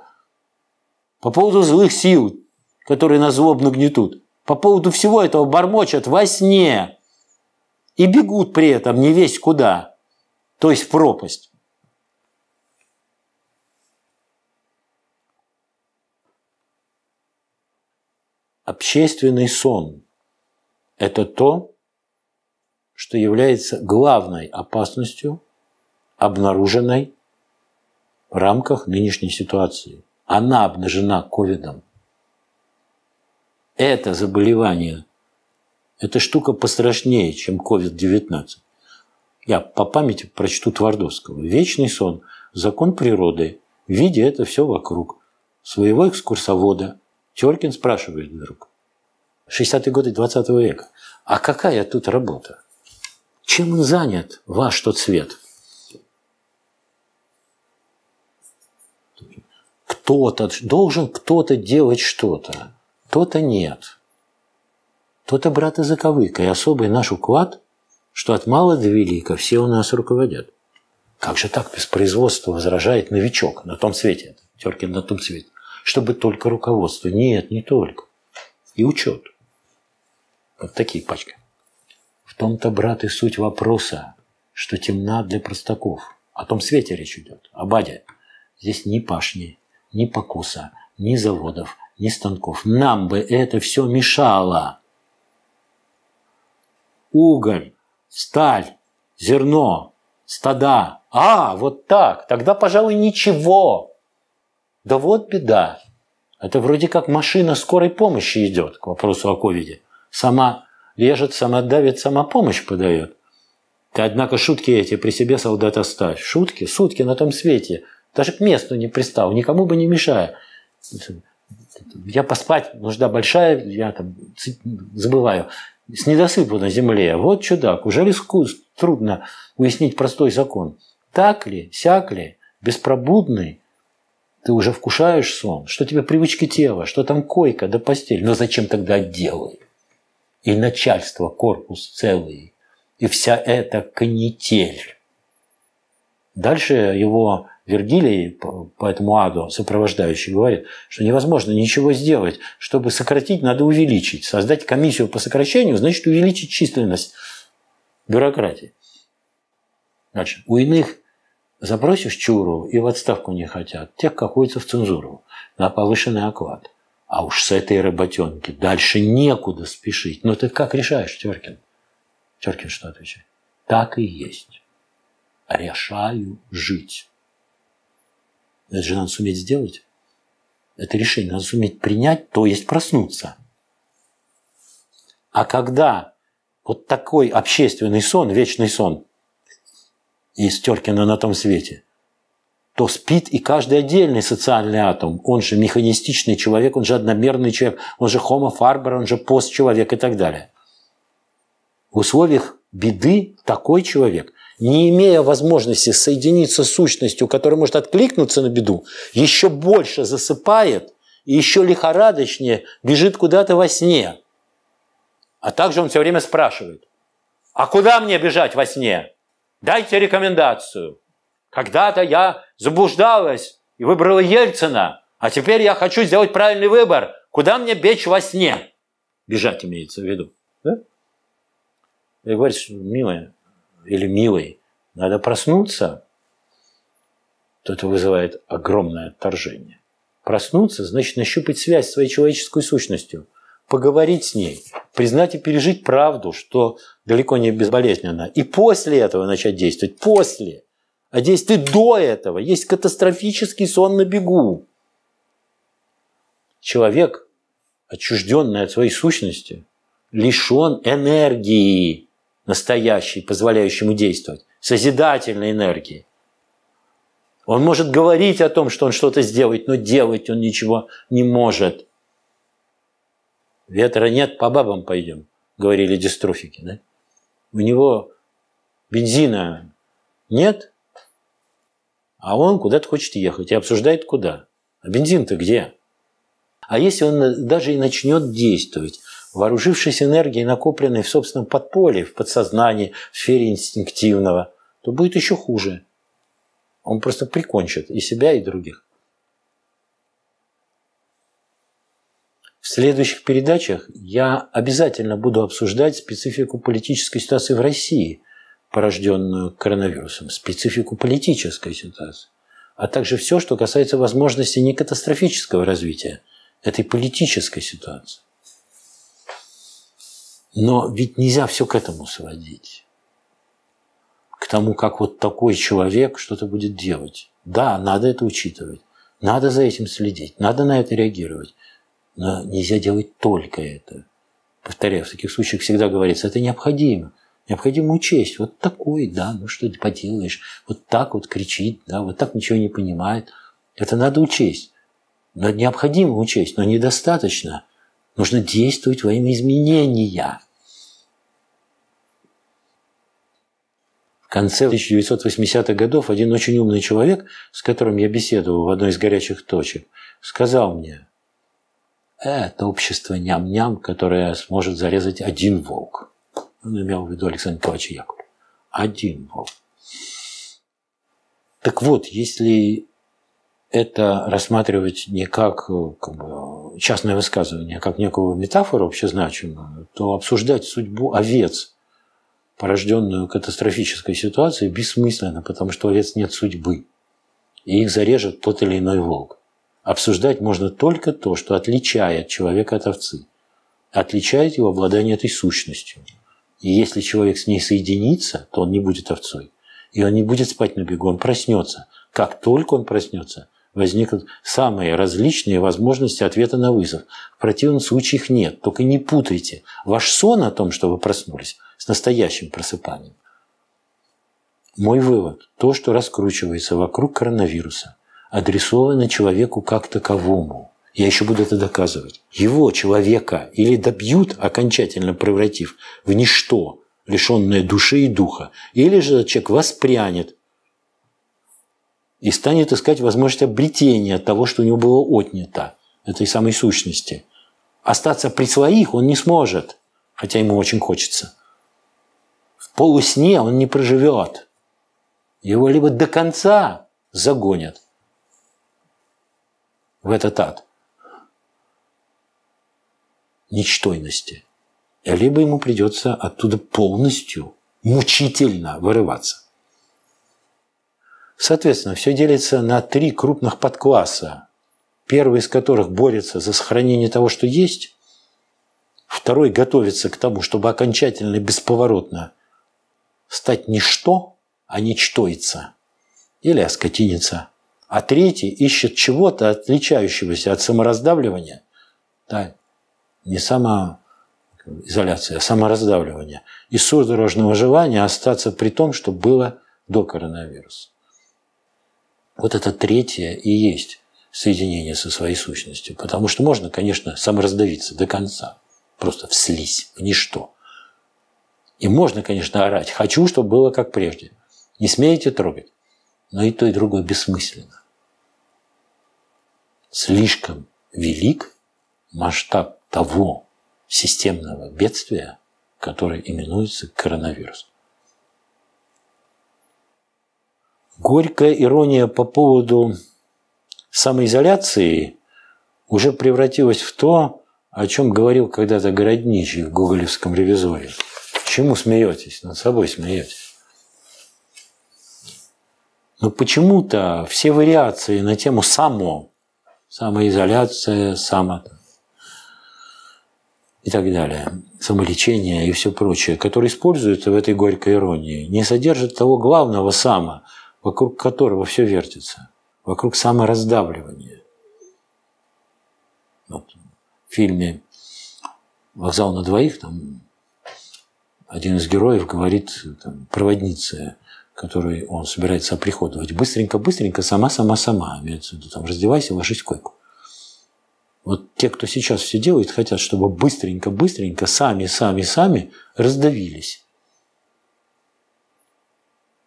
S1: По поводу злых сил, которые нас злобно гнетут. По поводу всего этого бормочет во сне и бегут при этом не весь куда, то есть в пропасть. Общественный сон – это то, что является главной опасностью, обнаруженной в рамках нынешней ситуации. Она обнажена ковидом. Это заболевание эта штука пострашнее, чем COVID-19. Я по памяти прочту Твардовского. Вечный сон, закон природы, видя это все вокруг. Своего экскурсовода. Теркин спрашивает вдруг. 60-е годы 20 -го века. А какая тут работа? Чем он занят, ваш тот свет? Кто-то должен кто-то делать что-то, кто-то нет. То-то, брата, заковыка и особый наш уклад, что от мала до велика все у нас руководят. Как же так без производства возражает новичок на том свете, Теркин на том свете, чтобы только руководство. Нет, не только. И учет. Вот такие пачки. В том-то, брат, и суть вопроса, что темна для простаков. О том свете речь идет, о баде. Здесь ни пашни, ни покуса, ни заводов, ни станков. Нам бы это все мешало уголь, сталь, зерно, стада. А, вот так, тогда, пожалуй, ничего. Да вот беда. Это вроде как машина скорой помощи идет к вопросу о ковиде. Сама режет, сама давит, сама помощь подает. Ты, однако, шутки эти при себе, солдат, оставь. Шутки, сутки на том свете. Даже к месту не пристал, никому бы не мешая. Я поспать, нужда большая, я там забываю с недосыпу на земле. Вот чудак, уже леску трудно уяснить простой закон. Так ли, сяк ли, беспробудный, ты уже вкушаешь сон, что тебе привычки тела, что там койка да постель. Но зачем тогда отделы? И начальство, корпус целый, и вся эта канитель. Дальше его Вергилий по этому аду, сопровождающий, говорит, что невозможно ничего сделать. Чтобы сократить, надо увеличить. Создать комиссию по сокращению, значит увеличить численность бюрократии. Значит, у иных запросишь чуру и в отставку не хотят. Тех, как в цензуру на повышенный оклад. А уж с этой работенки дальше некуда спешить. Но ну, ты как решаешь, Теркин? Теркин что отвечает? Так и есть. Решаю жить. Это же надо суметь сделать. Это решение надо суметь принять, то есть проснуться. А когда вот такой общественный сон, вечный сон из Теркина на том свете, то спит и каждый отдельный социальный атом. Он же механистичный человек, он же одномерный человек, он же homo фарбер, он же постчеловек и так далее. В условиях беды такой человек не имея возможности соединиться с сущностью, которая может откликнуться на беду, еще больше засыпает и еще лихорадочнее бежит куда-то во сне. А также он все время спрашивает, а куда мне бежать во сне? Дайте рекомендацию. Когда-то я заблуждалась и выбрала Ельцина, а теперь я хочу сделать правильный выбор. Куда мне бечь во сне? Бежать имеется в виду. Да? Я говорю, милая, или милый, надо проснуться, то это вызывает огромное отторжение. Проснуться значит нащупать связь с своей человеческой сущностью, поговорить с ней, признать и пережить правду, что далеко не безболезненно, и после этого начать действовать. После. А действие до этого есть катастрофический сон на бегу. Человек, отчужденный от своей сущности, лишен энергии настоящей, позволяющему действовать, созидательной энергии. Он может говорить о том, что он что-то сделает, но делать он ничего не может. Ветра нет, по бабам пойдем, говорили дистрофики. Да? У него бензина нет, а он куда-то хочет ехать и обсуждает куда. А бензин-то где? А если он даже и начнет действовать, вооружившись энергией, накопленной в собственном подполье, в подсознании, в сфере инстинктивного, то будет еще хуже. Он просто прикончит и себя, и других. В следующих передачах я обязательно буду обсуждать специфику политической ситуации в России, порожденную коронавирусом, специфику политической ситуации, а также все, что касается возможности некатастрофического развития этой политической ситуации. Но ведь нельзя все к этому сводить. К тому, как вот такой человек что-то будет делать. Да, надо это учитывать. Надо за этим следить. Надо на это реагировать. Но нельзя делать только это. Повторяю, в таких случаях всегда говорится, это необходимо. Необходимо учесть. Вот такой, да, ну что ты поделаешь. Вот так вот кричит, да, вот так ничего не понимает. Это надо учесть. Но необходимо учесть, но недостаточно. Нужно действовать во имя изменения. В конце 1980-х годов один очень умный человек, с которым я беседовал в одной из горячих точек, сказал мне, это общество ням-ням, которое сможет зарезать один волк. Он имел в виду Александр Николаевич Яков. Один волк. Так вот, если это рассматривать не как, как бы, частное высказывание, а как некую метафору общезначимую, то обсуждать судьбу овец – порожденную катастрофической ситуацией, бессмысленно, потому что у овец нет судьбы, и их зарежет тот или иной волк. Обсуждать можно только то, что отличает человека от овцы, отличает его обладание этой сущностью. И если человек с ней соединится, то он не будет овцой. И он не будет спать на бегу, он проснется. Как только он проснется, возникнут самые различные возможности ответа на вызов. В противном случае их нет. Только не путайте ваш сон о том, что вы проснулись, с настоящим просыпанием. Мой вывод – то, что раскручивается вокруг коронавируса, адресовано человеку как таковому. Я еще буду это доказывать. Его, человека, или добьют, окончательно превратив в ничто, лишенное души и духа, или же человек воспрянет и станет искать возможность обретения того, что у него было отнято, этой самой сущности. Остаться при своих он не сможет, хотя ему очень хочется. В полусне он не проживет. Его либо до конца загонят в этот ад ничтойности, либо ему придется оттуда полностью, мучительно вырываться. Соответственно, все делится на три крупных подкласса, первый из которых борется за сохранение того, что есть, второй готовится к тому, чтобы окончательно и бесповоротно стать ничто, а ничтоица или оскотиниться, а третий ищет чего-то, отличающегося от самораздавливания, да, не само изоляция, а самораздавливание и судорожного желания остаться при том, что было до коронавируса. Вот это третье и есть соединение со своей сущностью. Потому что можно, конечно, самораздавиться до конца, просто вслись, в ничто. И можно, конечно, орать «хочу, чтобы было как прежде». Не смеете трогать. Но и то, и другое бессмысленно. Слишком велик масштаб того системного бедствия, которое именуется коронавирусом. Горькая ирония по поводу самоизоляции уже превратилась в то, о чем говорил когда-то Городничий в гоголевском ревизоре. Чему смеетесь? Над собой смеетесь. Но почему-то все вариации на тему «само», самоизоляция, само и так далее, самолечение и все прочее, которые используются в этой горькой иронии, не содержат того главного «само», вокруг которого все вертится, вокруг самораздавливания. Вот в фильме «Вокзал на двоих» там один из героев говорит там, проводнице, который он собирается оприходовать, быстренько, быстренько, сама, сама, сама, там, раздевайся, ложись в койку. Вот те, кто сейчас все делает, хотят, чтобы быстренько, быстренько, сами, сами, сами раздавились.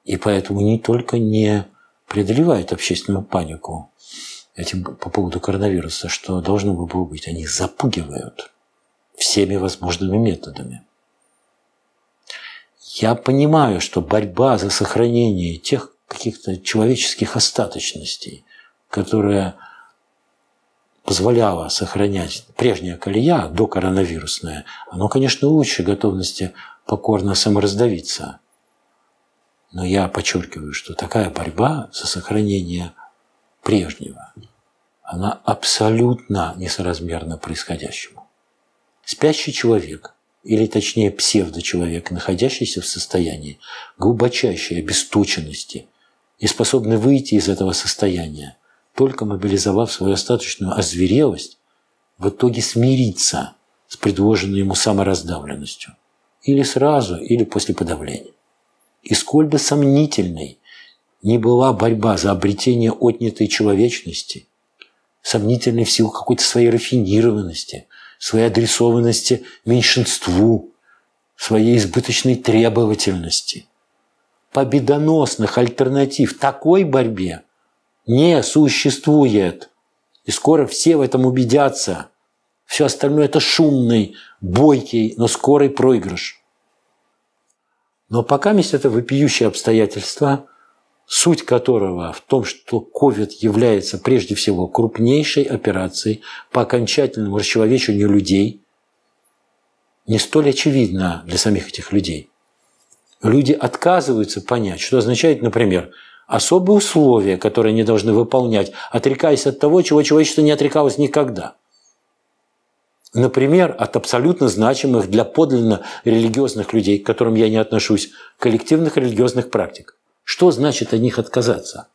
S1: И поэтому не только не преодолевают общественную панику этим, по поводу коронавируса, что должно было быть, они запугивают всеми возможными методами. Я понимаю, что борьба за сохранение тех каких-то человеческих остаточностей, которая позволяла сохранять прежняя колея, докоронавирусная, оно, конечно, лучше готовности покорно самораздавиться – но я подчеркиваю, что такая борьба за сохранение прежнего, она абсолютно несоразмерна происходящему. Спящий человек, или точнее псевдочеловек, находящийся в состоянии глубочайшей обесточенности и способный выйти из этого состояния, только мобилизовав свою остаточную озверелость, в итоге смириться с предложенной ему самораздавленностью. Или сразу, или после подавления. И сколь бы сомнительной не была борьба за обретение отнятой человечности, сомнительной в силу какой-то своей рафинированности, своей адресованности меньшинству, своей избыточной требовательности. Победоносных альтернатив такой борьбе не существует. И скоро все в этом убедятся. Все остальное – это шумный, бойкий, но скорый проигрыш. Но пока есть это вопиющее обстоятельство, суть которого в том, что COVID является прежде всего крупнейшей операцией по окончательному расчеловечиванию людей, не столь очевидно для самих этих людей. Люди отказываются понять, что означает, например, особые условия, которые они должны выполнять, отрекаясь от того, чего человечество не отрекалось никогда например, от абсолютно значимых для подлинно религиозных людей, к которым я не отношусь, коллективных религиозных практик. Что значит от них отказаться?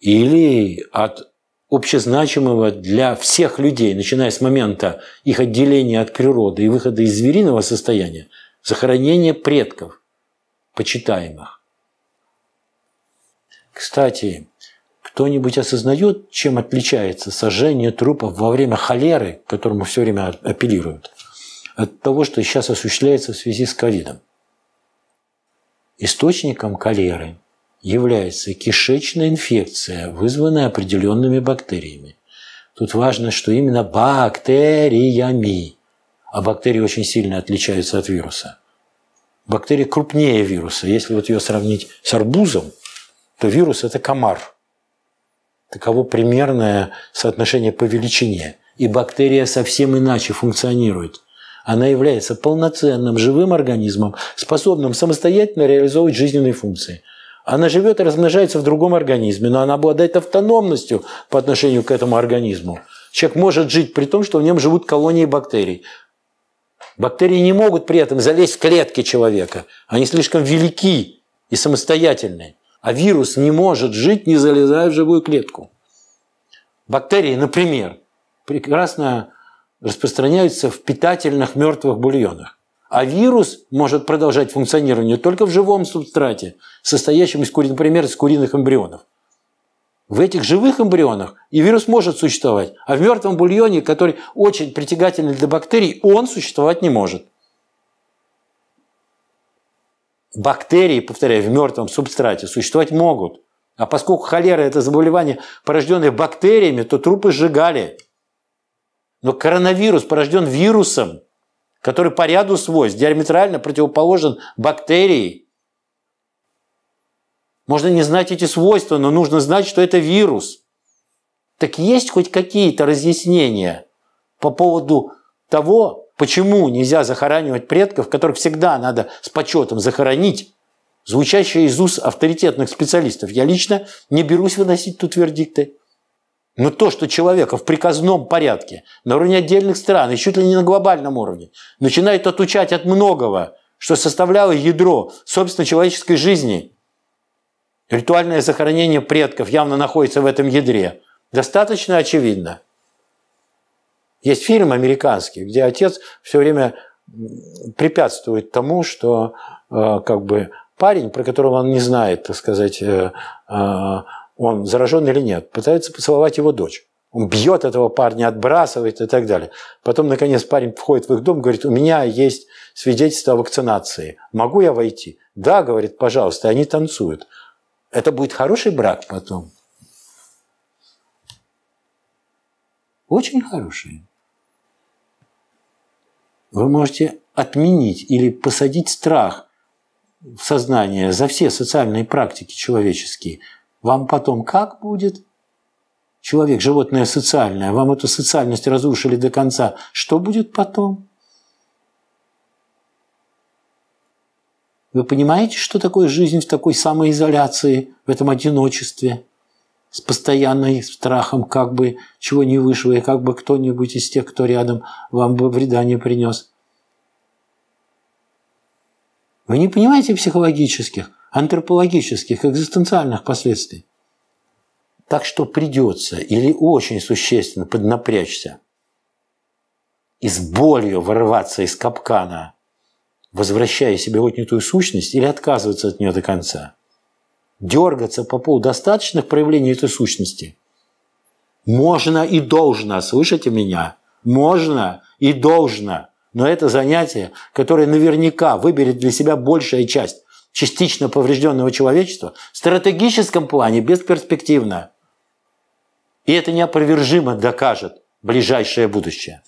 S1: Или от общезначимого для всех людей, начиная с момента их отделения от природы и выхода из звериного состояния, захоронения предков, почитаемых. Кстати, кто-нибудь осознает, чем отличается сожжение трупов во время холеры, которому все время а-, апеллируют, от того, что сейчас осуществляется в связи с ковидом? Источником холеры является кишечная инфекция, вызванная определенными бактериями. Тут важно, что именно бактериями. А бактерии очень сильно отличаются от вируса. Бактерии крупнее вируса. Если вот ее сравнить с арбузом, то вирус – это комар. Таково примерное соотношение по величине. И бактерия совсем иначе функционирует. Она является полноценным живым организмом, способным самостоятельно реализовывать жизненные функции. Она живет и размножается в другом организме, но она обладает автономностью по отношению к этому организму. Человек может жить при том, что в нем живут колонии бактерий. Бактерии не могут при этом залезть в клетки человека. Они слишком велики и самостоятельные. А вирус не может жить, не залезая в живую клетку. Бактерии, например, прекрасно распространяются в питательных мертвых бульонах. А вирус может продолжать функционирование только в живом субстрате, состоящем, из, например, из куриных эмбрионов. В этих живых эмбрионах и вирус может существовать, а в мертвом бульоне, который очень притягательный для бактерий, он существовать не может бактерии, повторяю, в мертвом субстрате существовать могут. А поскольку холера – это заболевание, порожденное бактериями, то трупы сжигали. Но коронавирус порожден вирусом, который по ряду свойств диаметрально противоположен бактерии. Можно не знать эти свойства, но нужно знать, что это вирус. Так есть хоть какие-то разъяснения по поводу того, Почему нельзя захоранивать предков, которых всегда надо с почетом захоронить, звучащее из уст авторитетных специалистов? Я лично не берусь выносить тут вердикты. Но то, что человека в приказном порядке, на уровне отдельных стран и чуть ли не на глобальном уровне, начинает отучать от многого, что составляло ядро, собственно, человеческой жизни, ритуальное захоронение предков явно находится в этом ядре, достаточно очевидно – есть фильм американский, где отец все время препятствует тому, что э, как бы парень, про которого он не знает, так сказать, э, э, он заражен или нет, пытается поцеловать его дочь. Он бьет этого парня, отбрасывает и так далее. Потом, наконец, парень входит в их дом, говорит, у меня есть свидетельство о вакцинации. Могу я войти? Да, говорит, пожалуйста. И они танцуют. Это будет хороший брак потом. Очень хороший. Вы можете отменить или посадить страх в сознание за все социальные практики человеческие. Вам потом как будет? Человек – животное социальное. Вам эту социальность разрушили до конца. Что будет потом? Вы понимаете, что такое жизнь в такой самоизоляции, в этом одиночестве – с постоянным страхом, как бы чего не вышло, и как бы кто-нибудь из тех, кто рядом, вам бы вреда не принес. Вы не понимаете психологических, антропологических, экзистенциальных последствий. Так что придется или очень существенно поднапрячься и с болью вырываться из капкана, возвращая себе отнятую сущность или отказываться от нее до конца – дергаться по поводу достаточных проявлений этой сущности. Можно и должно, слышите меня? Можно и должно. Но это занятие, которое наверняка выберет для себя большая часть частично поврежденного человечества, в стратегическом плане бесперспективно. И это неопровержимо докажет ближайшее будущее.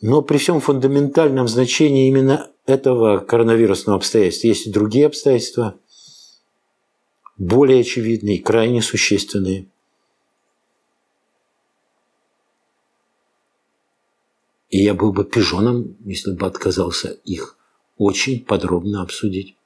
S1: Но при всем фундаментальном значении именно этого коронавирусного обстоятельства есть и другие обстоятельства, более очевидные, крайне существенные. И я был бы пижоном, если бы отказался их очень подробно обсудить.